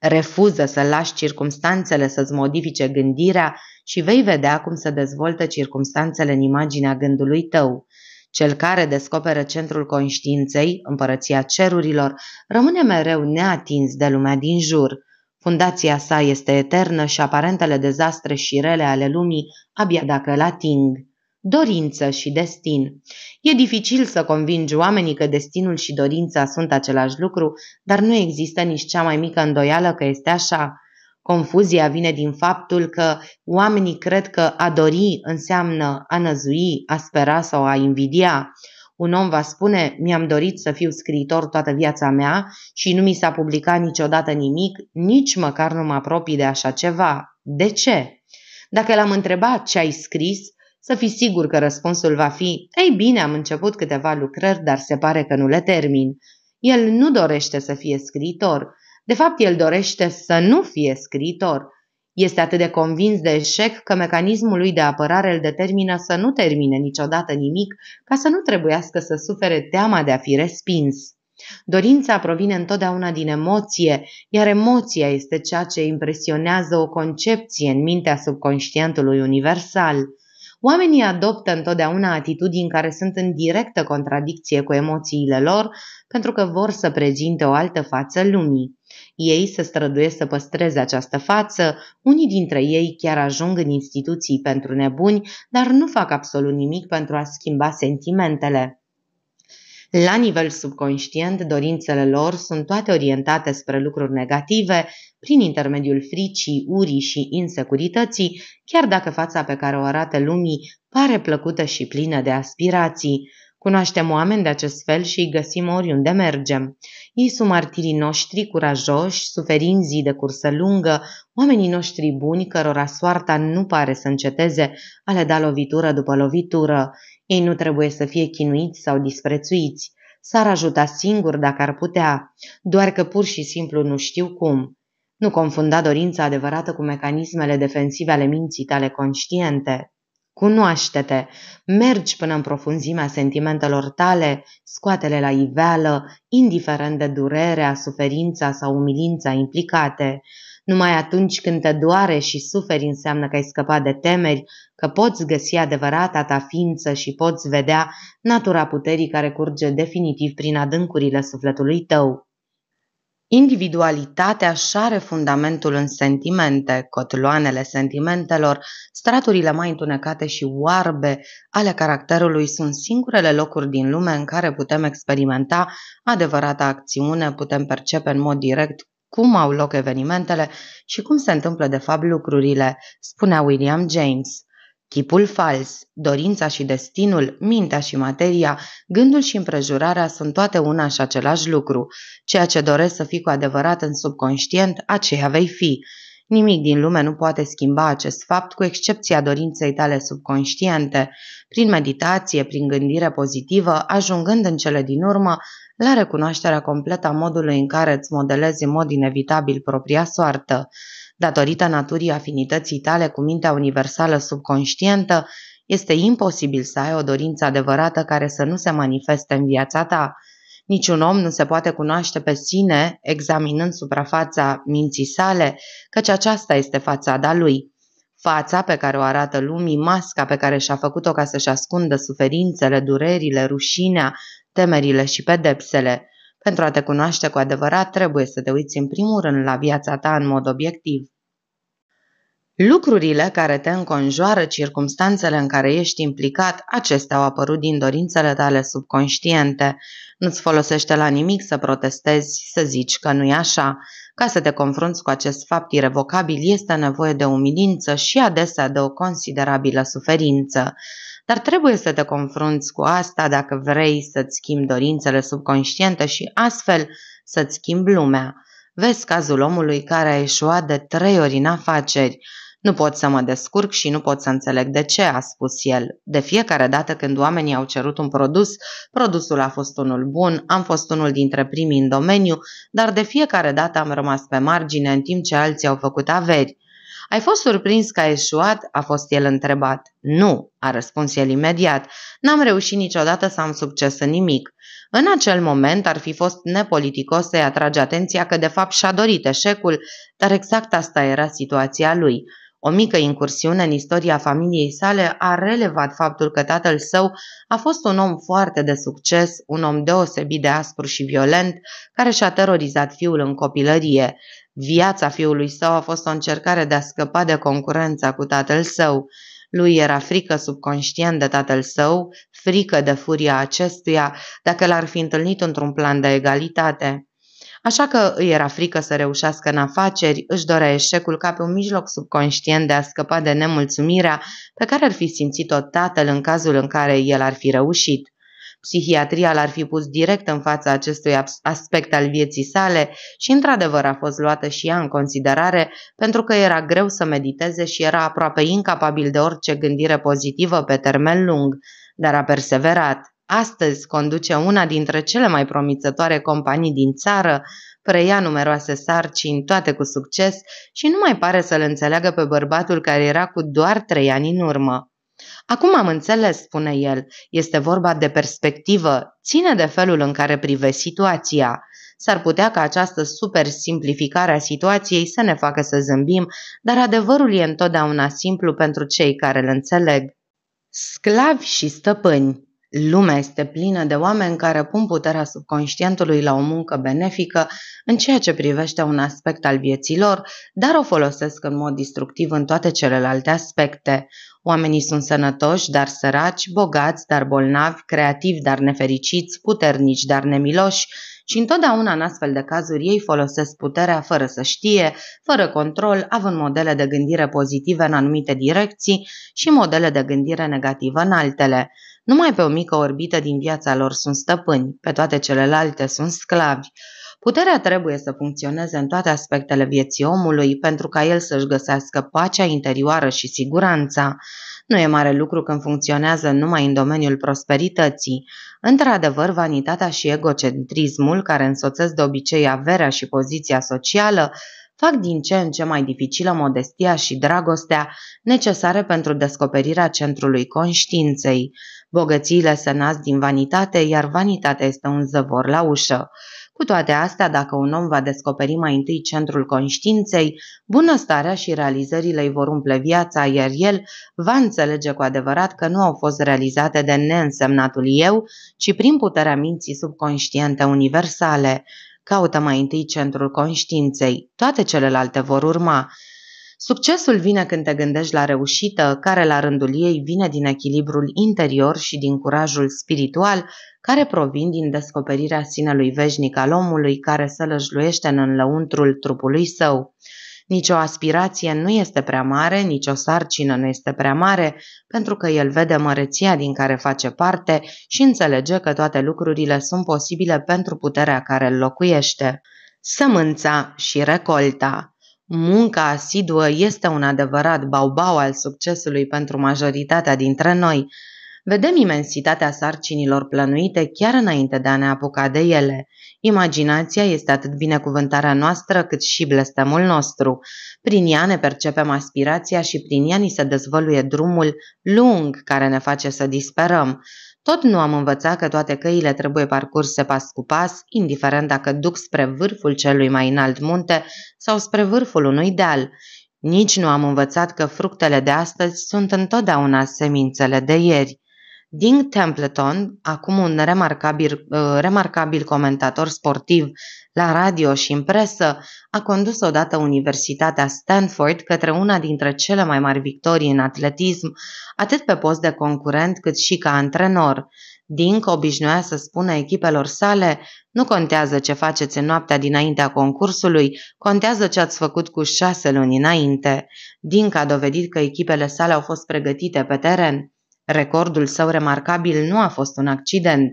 Refuză să lași circumstanțele să-ți modifice gândirea și vei vedea cum se dezvoltă circumstanțele în imaginea gândului tău. Cel care descoperă centrul conștiinței, împărăția cerurilor, rămâne mereu neatins de lumea din jur. Fundația sa este eternă și aparentele dezastre și rele ale lumii abia dacă îl ating. Dorință și destin. E dificil să convingi oamenii că destinul și dorința sunt același lucru, dar nu există nici cea mai mică îndoială că este așa. Confuzia vine din faptul că oamenii cred că a dori înseamnă a năzui, a spera sau a invidia. Un om va spune, mi-am dorit să fiu scriitor toată viața mea și nu mi s-a publicat niciodată nimic, nici măcar nu mă apropii de așa ceva. De ce? Dacă l-am întrebat ce ai scris, să fii sigur că răspunsul va fi, ei bine, am început câteva lucrări, dar se pare că nu le termin. El nu dorește să fie scriitor, de fapt, el dorește să nu fie scriitor. Este atât de convins de eșec că mecanismul lui de apărare îl determină să nu termine niciodată nimic ca să nu trebuiască să sufere teama de a fi respins. Dorința provine întotdeauna din emoție, iar emoția este ceea ce impresionează o concepție în mintea subconștientului universal. Oamenii adoptă întotdeauna atitudini care sunt în directă contradicție cu emoțiile lor pentru că vor să prezinte o altă față lumii. Ei se străduiesc să păstreze această față, unii dintre ei chiar ajung în instituții pentru nebuni, dar nu fac absolut nimic pentru a schimba sentimentele. La nivel subconștient, dorințele lor sunt toate orientate spre lucruri negative, prin intermediul fricii, urii și insecurității, chiar dacă fața pe care o arată lumii pare plăcută și plină de aspirații. Cunoaștem oameni de acest fel și îi găsim oriunde mergem. Ei sunt martirii noștri curajoși, suferind zi de cursă lungă, oamenii noștri buni cărora soarta nu pare să înceteze a le da lovitură după lovitură. Ei nu trebuie să fie chinuiți sau disprețuiți. S-ar ajuta singur dacă ar putea, doar că pur și simplu nu știu cum. Nu confunda dorința adevărată cu mecanismele defensive ale minții tale conștiente. Cunoaște-te, mergi până în profunzimea sentimentelor tale, scoate-le la iveală, indiferent de durerea, suferința sau umilința implicate. Numai atunci când te doare și suferi înseamnă că ai scăpat de temeri, că poți găsi adevărata ta ființă și poți vedea natura puterii care curge definitiv prin adâncurile sufletului tău. Individualitatea și are fundamentul în sentimente, cotloanele sentimentelor, straturile mai întunecate și oarbe ale caracterului sunt singurele locuri din lume în care putem experimenta adevărata acțiune, putem percepe în mod direct cum au loc evenimentele și cum se întâmplă de fapt lucrurile, spunea William James. Chipul fals, dorința și destinul, mintea și materia, gândul și împrejurarea sunt toate una și același lucru. Ceea ce doresc să fii cu adevărat în subconștient, aceea vei fi. Nimic din lume nu poate schimba acest fapt cu excepția dorinței tale subconștiente. Prin meditație, prin gândire pozitivă, ajungând în cele din urmă la recunoașterea completă a modului în care îți modelezi în mod inevitabil propria soartă. Datorită naturii afinității tale cu mintea universală subconștientă, este imposibil să ai o dorință adevărată care să nu se manifeste în viața ta. Niciun om nu se poate cunoaște pe sine examinând suprafața minții sale, căci aceasta este fațada lui. Fața pe care o arată lumii, masca pe care și-a făcut-o ca să-și ascundă suferințele, durerile, rușinea, temerile și pedepsele. Pentru a te cunoaște cu adevărat, trebuie să te uiți în primul rând la viața ta în mod obiectiv. Lucrurile care te înconjoară, circumstanțele în care ești implicat, acestea au apărut din dorințele tale subconștiente. Nu-ți folosește la nimic să protestezi, să zici că nu e așa. Ca să te confrunți cu acest fapt irrevocabil, este nevoie de umilință și adesea de o considerabilă suferință. Dar trebuie să te confrunți cu asta dacă vrei să-ți schimbi dorințele subconștiente și astfel să-ți schimbi lumea. Vezi cazul omului care a ieșuat de trei ori în afaceri. Nu pot să mă descurc și nu pot să înțeleg de ce, a spus el. De fiecare dată când oamenii au cerut un produs, produsul a fost unul bun, am fost unul dintre primii în domeniu, dar de fiecare dată am rămas pe margine în timp ce alții au făcut averi. Ai fost surprins că a eșuat?" a fost el întrebat. Nu," a răspuns el imediat. N-am reușit niciodată să am succes în nimic." În acel moment ar fi fost nepoliticos să-i atrage atenția că de fapt și-a dorit eșecul, dar exact asta era situația lui. O mică incursiune în istoria familiei sale a relevat faptul că tatăl său a fost un om foarte de succes, un om deosebit de aspru și violent, care și-a terorizat fiul în copilărie. Viața fiului său a fost o încercare de a scăpa de concurența cu tatăl său. Lui era frică subconștient de tatăl său, frică de furia acestuia, dacă l-ar fi întâlnit într-un plan de egalitate așa că îi era frică să reușească în afaceri, își dorea eșecul ca pe un mijloc subconștient de a scăpa de nemulțumirea pe care ar fi simțit-o tatăl în cazul în care el ar fi reușit. Psihiatria l-ar fi pus direct în fața acestui aspect al vieții sale și, într-adevăr, a fost luată și ea în considerare pentru că era greu să mediteze și era aproape incapabil de orice gândire pozitivă pe termen lung, dar a perseverat astăzi conduce una dintre cele mai promițătoare companii din țară, preia numeroase sarcini, toate cu succes, și nu mai pare să-l înțeleagă pe bărbatul care era cu doar trei ani în urmă. Acum am înțeles, spune el, este vorba de perspectivă, ține de felul în care privești situația. S-ar putea ca această super simplificare a situației să ne facă să zâmbim, dar adevărul e întotdeauna simplu pentru cei care îl înțeleg. Sclavi și stăpâni Lumea este plină de oameni care pun puterea subconștientului la o muncă benefică în ceea ce privește un aspect al vieților, dar o folosesc în mod destructiv în toate celelalte aspecte. Oamenii sunt sănătoși, dar săraci, bogați, dar bolnavi, creativi, dar nefericiți, puternici, dar nemiloși și întotdeauna în astfel de cazuri ei folosesc puterea fără să știe, fără control, având modele de gândire pozitive în anumite direcții și modele de gândire negative în altele. Numai pe o mică orbită din viața lor sunt stăpâni, pe toate celelalte sunt sclavi. Puterea trebuie să funcționeze în toate aspectele vieții omului pentru ca el să-și găsească pacea interioară și siguranța. Nu e mare lucru când funcționează numai în domeniul prosperității. Într-adevăr, vanitatea și egocentrismul, care însoțesc de obicei averea și poziția socială, fac din ce în ce mai dificilă modestia și dragostea necesare pentru descoperirea centrului conștiinței. Bogățiile se nasc din vanitate, iar vanitatea este un zăvor la ușă. Cu toate astea, dacă un om va descoperi mai întâi centrul conștiinței, bunăstarea și realizările îi vor umple viața, iar el va înțelege cu adevărat că nu au fost realizate de neînsemnatul eu, ci prin puterea minții subconștiente universale. Caută mai întâi centrul conștiinței, toate celelalte vor urma. Succesul vine când te gândești la reușită, care la rândul ei vine din echilibrul interior și din curajul spiritual, care provin din descoperirea sinelui veșnic al omului care se lăjluiește în înlăuntrul trupului său. Nicio aspirație nu este prea mare, nicio sarcină nu este prea mare, pentru că el vede măreția din care face parte și înțelege că toate lucrurile sunt posibile pentru puterea care îl locuiește. Sămânța și recolta Munca asiduă este un adevărat baubau al succesului pentru majoritatea dintre noi. Vedem imensitatea sarcinilor plănuite chiar înainte de a ne apuca de ele. Imaginația este atât binecuvântarea noastră cât și blestemul nostru. Prin ea ne percepem aspirația și prin ea ni se dezvăluie drumul lung care ne face să disperăm. Tot nu am învățat că toate căile trebuie parcurse pas cu pas, indiferent dacă duc spre vârful celui mai înalt munte sau spre vârful unui deal. Nici nu am învățat că fructele de astăzi sunt întotdeauna semințele de ieri. Ding Templeton, acum un remarcabil, uh, remarcabil comentator sportiv la radio și în presă a condus odată Universitatea Stanford către una dintre cele mai mari victorii în atletism, atât pe post de concurent cât și ca antrenor. Dink obișnuia să spună echipelor sale, nu contează ce faceți în noaptea dinaintea concursului, contează ce ați făcut cu șase luni înainte. Dink a dovedit că echipele sale au fost pregătite pe teren. Recordul său remarcabil nu a fost un accident.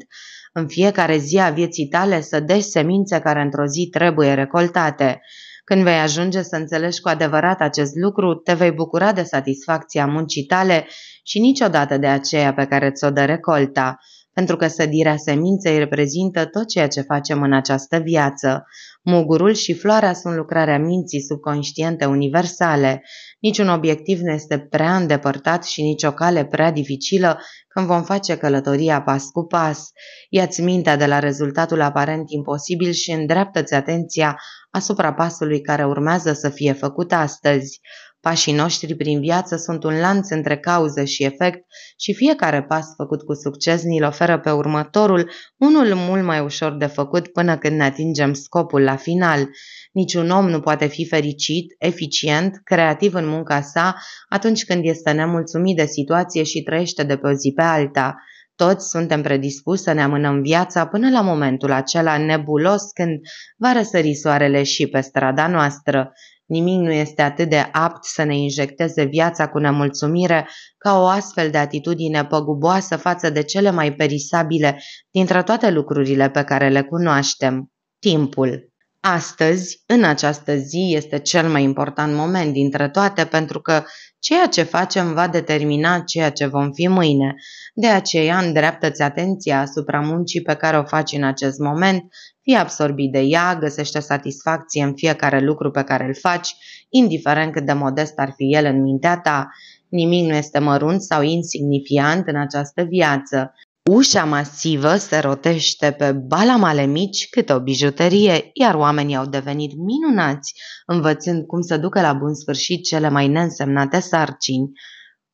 În fiecare zi a vieții tale dești semințe care într-o zi trebuie recoltate. Când vei ajunge să înțelegi cu adevărat acest lucru, te vei bucura de satisfacția muncii tale și niciodată de aceea pe care ți-o dă recolta pentru că sădirea seminței reprezintă tot ceea ce facem în această viață. Mugurul și floarea sunt lucrarea minții subconștiente universale. Niciun obiectiv nu este prea îndepărtat și nici o cale prea dificilă când vom face călătoria pas cu pas. Iați mintea de la rezultatul aparent imposibil și îndreaptă-ți atenția asupra pasului care urmează să fie făcut astăzi. Pașii noștri prin viață sunt un lanț între cauză și efect și fiecare pas făcut cu succes ni-l oferă pe următorul, unul mult mai ușor de făcut până când ne atingem scopul la final. Niciun om nu poate fi fericit, eficient, creativ în munca sa atunci când este nemulțumit de situație și trăiește de pe o zi pe alta. Toți suntem predispuși să ne amânăm viața până la momentul acela nebulos când va răsări soarele și pe strada noastră. Nimic nu este atât de apt să ne injecteze viața cu nemulțumire ca o astfel de atitudine păguboasă față de cele mai perisabile dintre toate lucrurile pe care le cunoaștem, timpul. Astăzi, în această zi, este cel mai important moment dintre toate pentru că ceea ce facem va determina ceea ce vom fi mâine. De aceea, îndreaptă-ți atenția asupra muncii pe care o faci în acest moment, fii absorbit de ea, găsește satisfacție în fiecare lucru pe care îl faci, indiferent cât de modest ar fi el în mintea ta. Nimic nu este mărunt sau insignifiant în această viață. Ușa masivă se rotește pe balamale mici cât o bijuterie, iar oamenii au devenit minunați, învățând cum să ducă la bun sfârșit cele mai neînsemnate sarcini.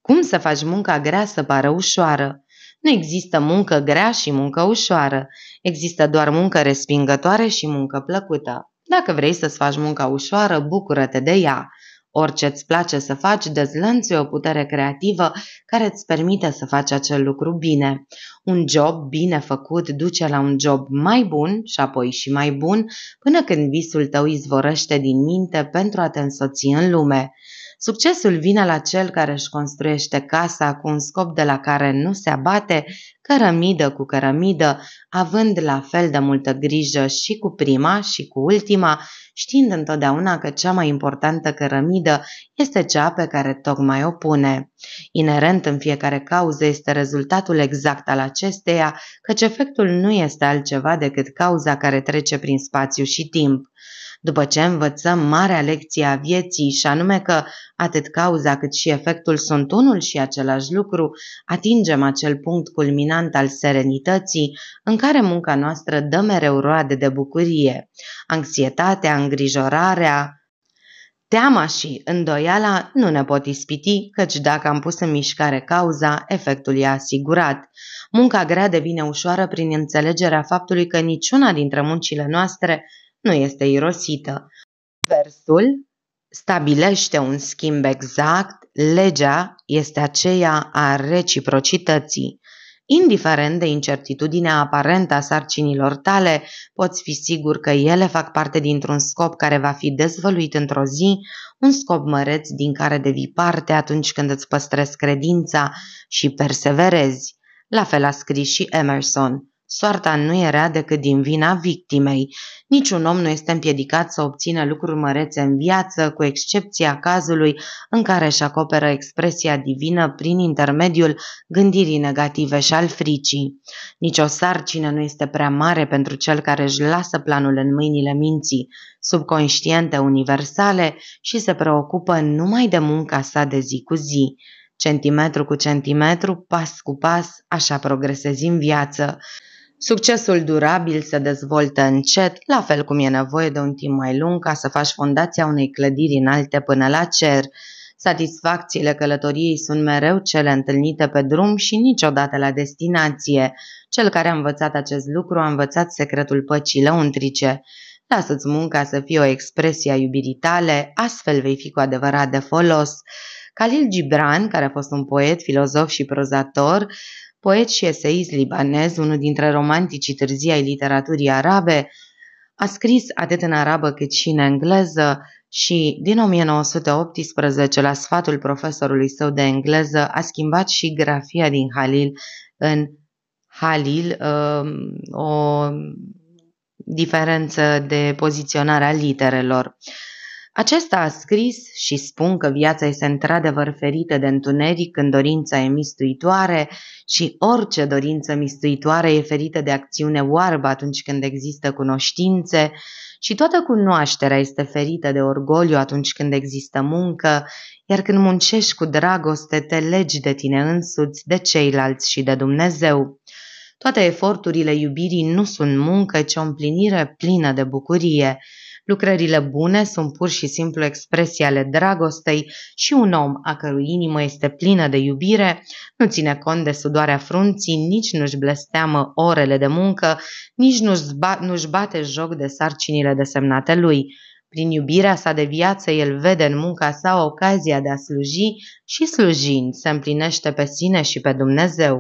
Cum să faci munca grea să pară ușoară? Nu există muncă grea și muncă ușoară. Există doar muncă respingătoare și muncă plăcută. Dacă vrei să-ți faci munca ușoară, bucură-te de ea. Orice îți place să faci, dezlănțui o putere creativă care îți permite să faci acel lucru bine. Un job bine făcut duce la un job mai bun și apoi și mai bun, până când visul tău izvorăște din minte pentru a te însoți în lume. Succesul vine la cel care își construiește casa cu un scop de la care nu se abate, cărămidă cu cărămidă, având la fel de multă grijă și cu prima și cu ultima, știind întotdeauna că cea mai importantă cărămidă este cea pe care tocmai o pune. Inerent în fiecare cauză este rezultatul exact al acesteia, căci efectul nu este altceva decât cauza care trece prin spațiu și timp după ce învățăm marea lecție a vieții și anume că atât cauza cât și efectul sunt unul și același lucru, atingem acel punct culminant al serenității în care munca noastră dă mereu roade de bucurie. Anxietatea, îngrijorarea, Teama și îndoiala nu ne pot ispiti, căci dacă am pus în mișcare cauza, efectul e asigurat. Munca grea devine ușoară prin înțelegerea faptului că niciuna dintre muncile noastre nu este irosită. Versul stabilește un schimb exact, legea este aceea a reciprocității. Indiferent de incertitudinea aparentă a sarcinilor tale, poți fi sigur că ele fac parte dintr-un scop care va fi dezvăluit într-o zi, un scop măreț din care devii parte atunci când îți păstrezi credința și perseverezi. La fel a scris și Emerson. Soarta nu era decât din vina victimei. Niciun om nu este împiedicat să obțină lucruri mărețe în viață, cu excepția cazului în care își acoperă expresia divină prin intermediul gândirii negative și al fricii. Nici o sarcină nu este prea mare pentru cel care își lasă planul în mâinile minții, subconștiente universale și se preocupă numai de munca sa de zi cu zi. Centimetru cu centimetru, pas cu pas, așa progresezi în viață. Succesul durabil se dezvoltă încet, la fel cum e nevoie de un timp mai lung ca să faci fondația unei clădiri înalte până la cer. Satisfacțiile călătoriei sunt mereu cele întâlnite pe drum și niciodată la destinație. Cel care a învățat acest lucru a învățat secretul păcii lăuntrice. Lasă-ți munca să fie o expresie a iubirii tale, astfel vei fi cu adevărat de folos. Khalil Gibran, care a fost un poet, filozof și prozator, poet și eseist libanez, unul dintre romanticii târzii ai literaturii arabe, a scris atât în arabă cât și în engleză și, din 1918, la sfatul profesorului său de engleză, a schimbat și grafia din Halil în Halil, um, o diferență de poziționare a literelor. Acesta a scris și spun că viața este într-adevăr ferită de întuneric când dorința e mistuitoare și orice dorință mistuitoare e ferită de acțiune oarbă atunci când există cunoștințe și toată cunoașterea este ferită de orgoliu atunci când există muncă, iar când muncești cu dragoste te legi de tine însuți, de ceilalți și de Dumnezeu. Toate eforturile iubirii nu sunt muncă, ci o împlinire plină de bucurie – Lucrările bune sunt pur și simplu expresii ale dragostei și un om a cărui inimă este plină de iubire nu ține cont de sudoarea frunții, nici nu-și blesteamă orele de muncă, nici nu-și, ba- nu-și bate joc de sarcinile desemnate lui. Prin iubirea sa de viață, el vede în munca sa ocazia de a sluji și slujind se împlinește pe sine și pe Dumnezeu.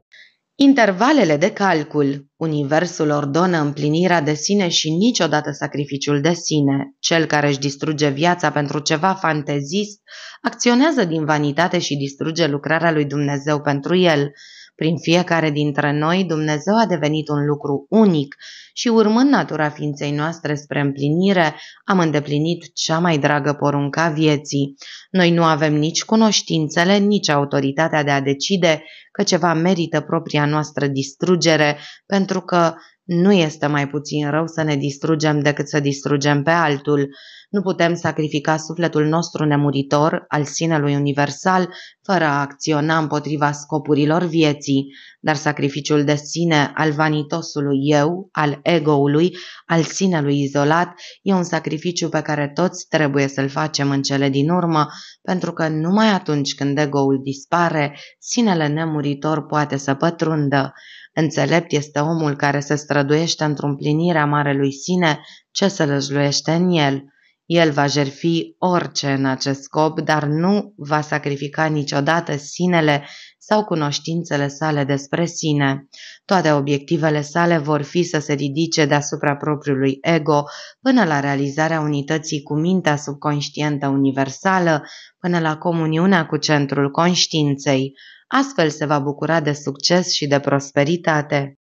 Intervalele de calcul. Universul ordonă împlinirea de sine și niciodată sacrificiul de sine. Cel care își distruge viața pentru ceva fantezist acționează din vanitate și distruge lucrarea lui Dumnezeu pentru el. Prin fiecare dintre noi, Dumnezeu a devenit un lucru unic și urmând natura ființei noastre spre împlinire, am îndeplinit cea mai dragă porunca vieții. Noi nu avem nici cunoștințele, nici autoritatea de a decide că ceva merită propria noastră distrugere, pentru că nu este mai puțin rău să ne distrugem decât să distrugem pe altul. Nu putem sacrifica sufletul nostru nemuritor al sinelui universal fără a acționa împotriva scopurilor vieții, dar sacrificiul de sine al vanitosului eu, al egoului, al sinelui izolat, e un sacrificiu pe care toți trebuie să-l facem în cele din urmă, pentru că numai atunci când egoul dispare, sinele nemuritor poate să pătrundă. Înțelept este omul care se străduiește într-o împlinire a marelui sine ce se lăjluiește în el. El va jerfi orice în acest scop, dar nu va sacrifica niciodată sinele sau cunoștințele sale despre sine. Toate obiectivele sale vor fi să se ridice deasupra propriului ego până la realizarea unității cu mintea subconștientă universală, până la comuniunea cu centrul conștiinței. Astfel se va bucura de succes și de prosperitate.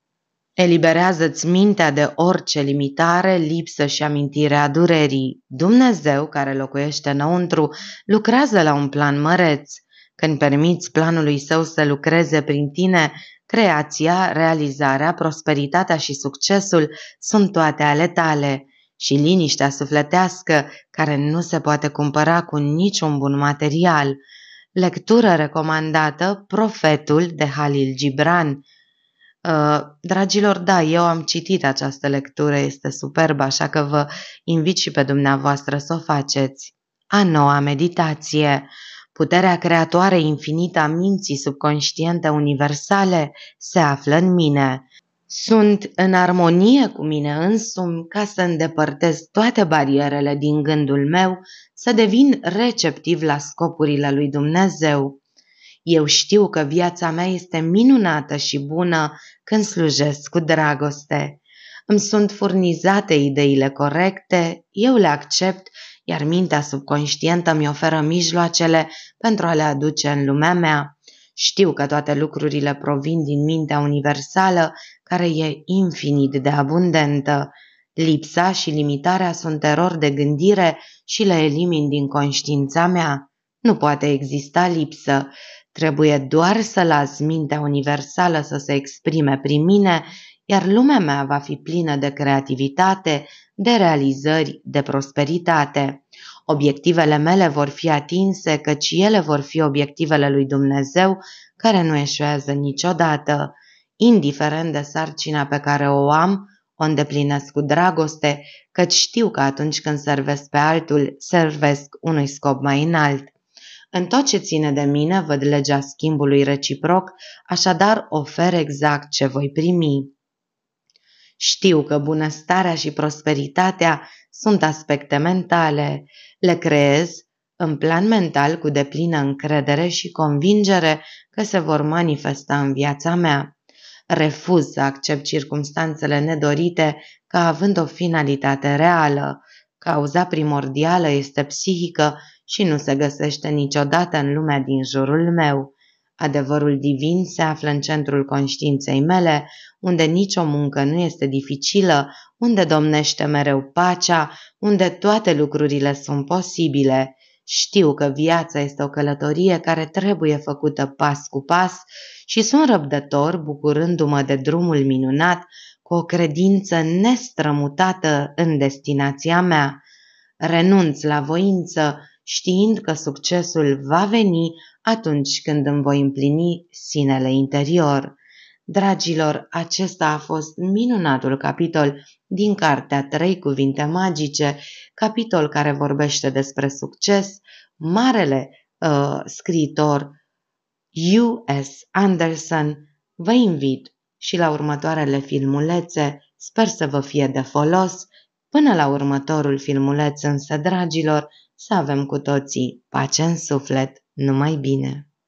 Eliberează-ți mintea de orice limitare, lipsă și amintire a durerii. Dumnezeu, care locuiește înăuntru, lucrează la un plan măreț. Când permiți planului său să lucreze prin tine, creația, realizarea, prosperitatea și succesul sunt toate ale tale și liniștea sufletească, care nu se poate cumpăra cu niciun bun material – Lectură recomandată, Profetul de Halil Gibran. Uh, dragilor, da, eu am citit această lectură, este superbă, așa că vă invit și pe dumneavoastră să o faceți. A noua meditație. Puterea creatoare infinită a minții subconștiente universale se află în mine. Sunt în armonie cu mine însumi ca să îndepărtez toate barierele din gândul meu să devin receptiv la scopurile lui Dumnezeu. Eu știu că viața mea este minunată și bună când slujesc cu dragoste. Îmi sunt furnizate ideile corecte, eu le accept, iar mintea subconștientă mi oferă mijloacele pentru a le aduce în lumea mea. Știu că toate lucrurile provin din mintea universală, care e infinit de abundentă. Lipsa și limitarea sunt erori de gândire și le elimin din conștiința mea. Nu poate exista lipsă. Trebuie doar să las mintea universală să se exprime prin mine, iar lumea mea va fi plină de creativitate, de realizări, de prosperitate. Obiectivele mele vor fi atinse, căci ele vor fi obiectivele lui Dumnezeu, care nu eșuează niciodată. Indiferent de sarcina pe care o am, o îndeplinesc cu dragoste, căci știu că atunci când servesc pe altul, servesc unui scop mai înalt. În tot ce ține de mine văd legea schimbului reciproc, așadar ofer exact ce voi primi. Știu că bunăstarea și prosperitatea sunt aspecte mentale. Le creez în plan mental cu deplină încredere și convingere că se vor manifesta în viața mea. Refuz să accept circumstanțele nedorite ca având o finalitate reală. Cauza primordială este psihică și nu se găsește niciodată în lumea din jurul meu. Adevărul divin se află în centrul conștiinței mele, unde nicio muncă nu este dificilă, unde domnește mereu pacea, unde toate lucrurile sunt posibile. Știu că viața este o călătorie care trebuie făcută pas cu pas și sunt răbdător bucurându-mă de drumul minunat cu o credință nestrămutată în destinația mea. Renunț la voință știind că succesul va veni atunci când îmi voi împlini sinele interior. Dragilor, acesta a fost minunatul capitol din cartea Trei cuvinte magice, capitol care vorbește despre succes, marele uh, scriitor U.S. Anderson, vă invit și la următoarele filmulețe, sper să vă fie de folos, până la următorul filmuleț însă, dragilor, să avem cu toții pace în suflet, numai bine!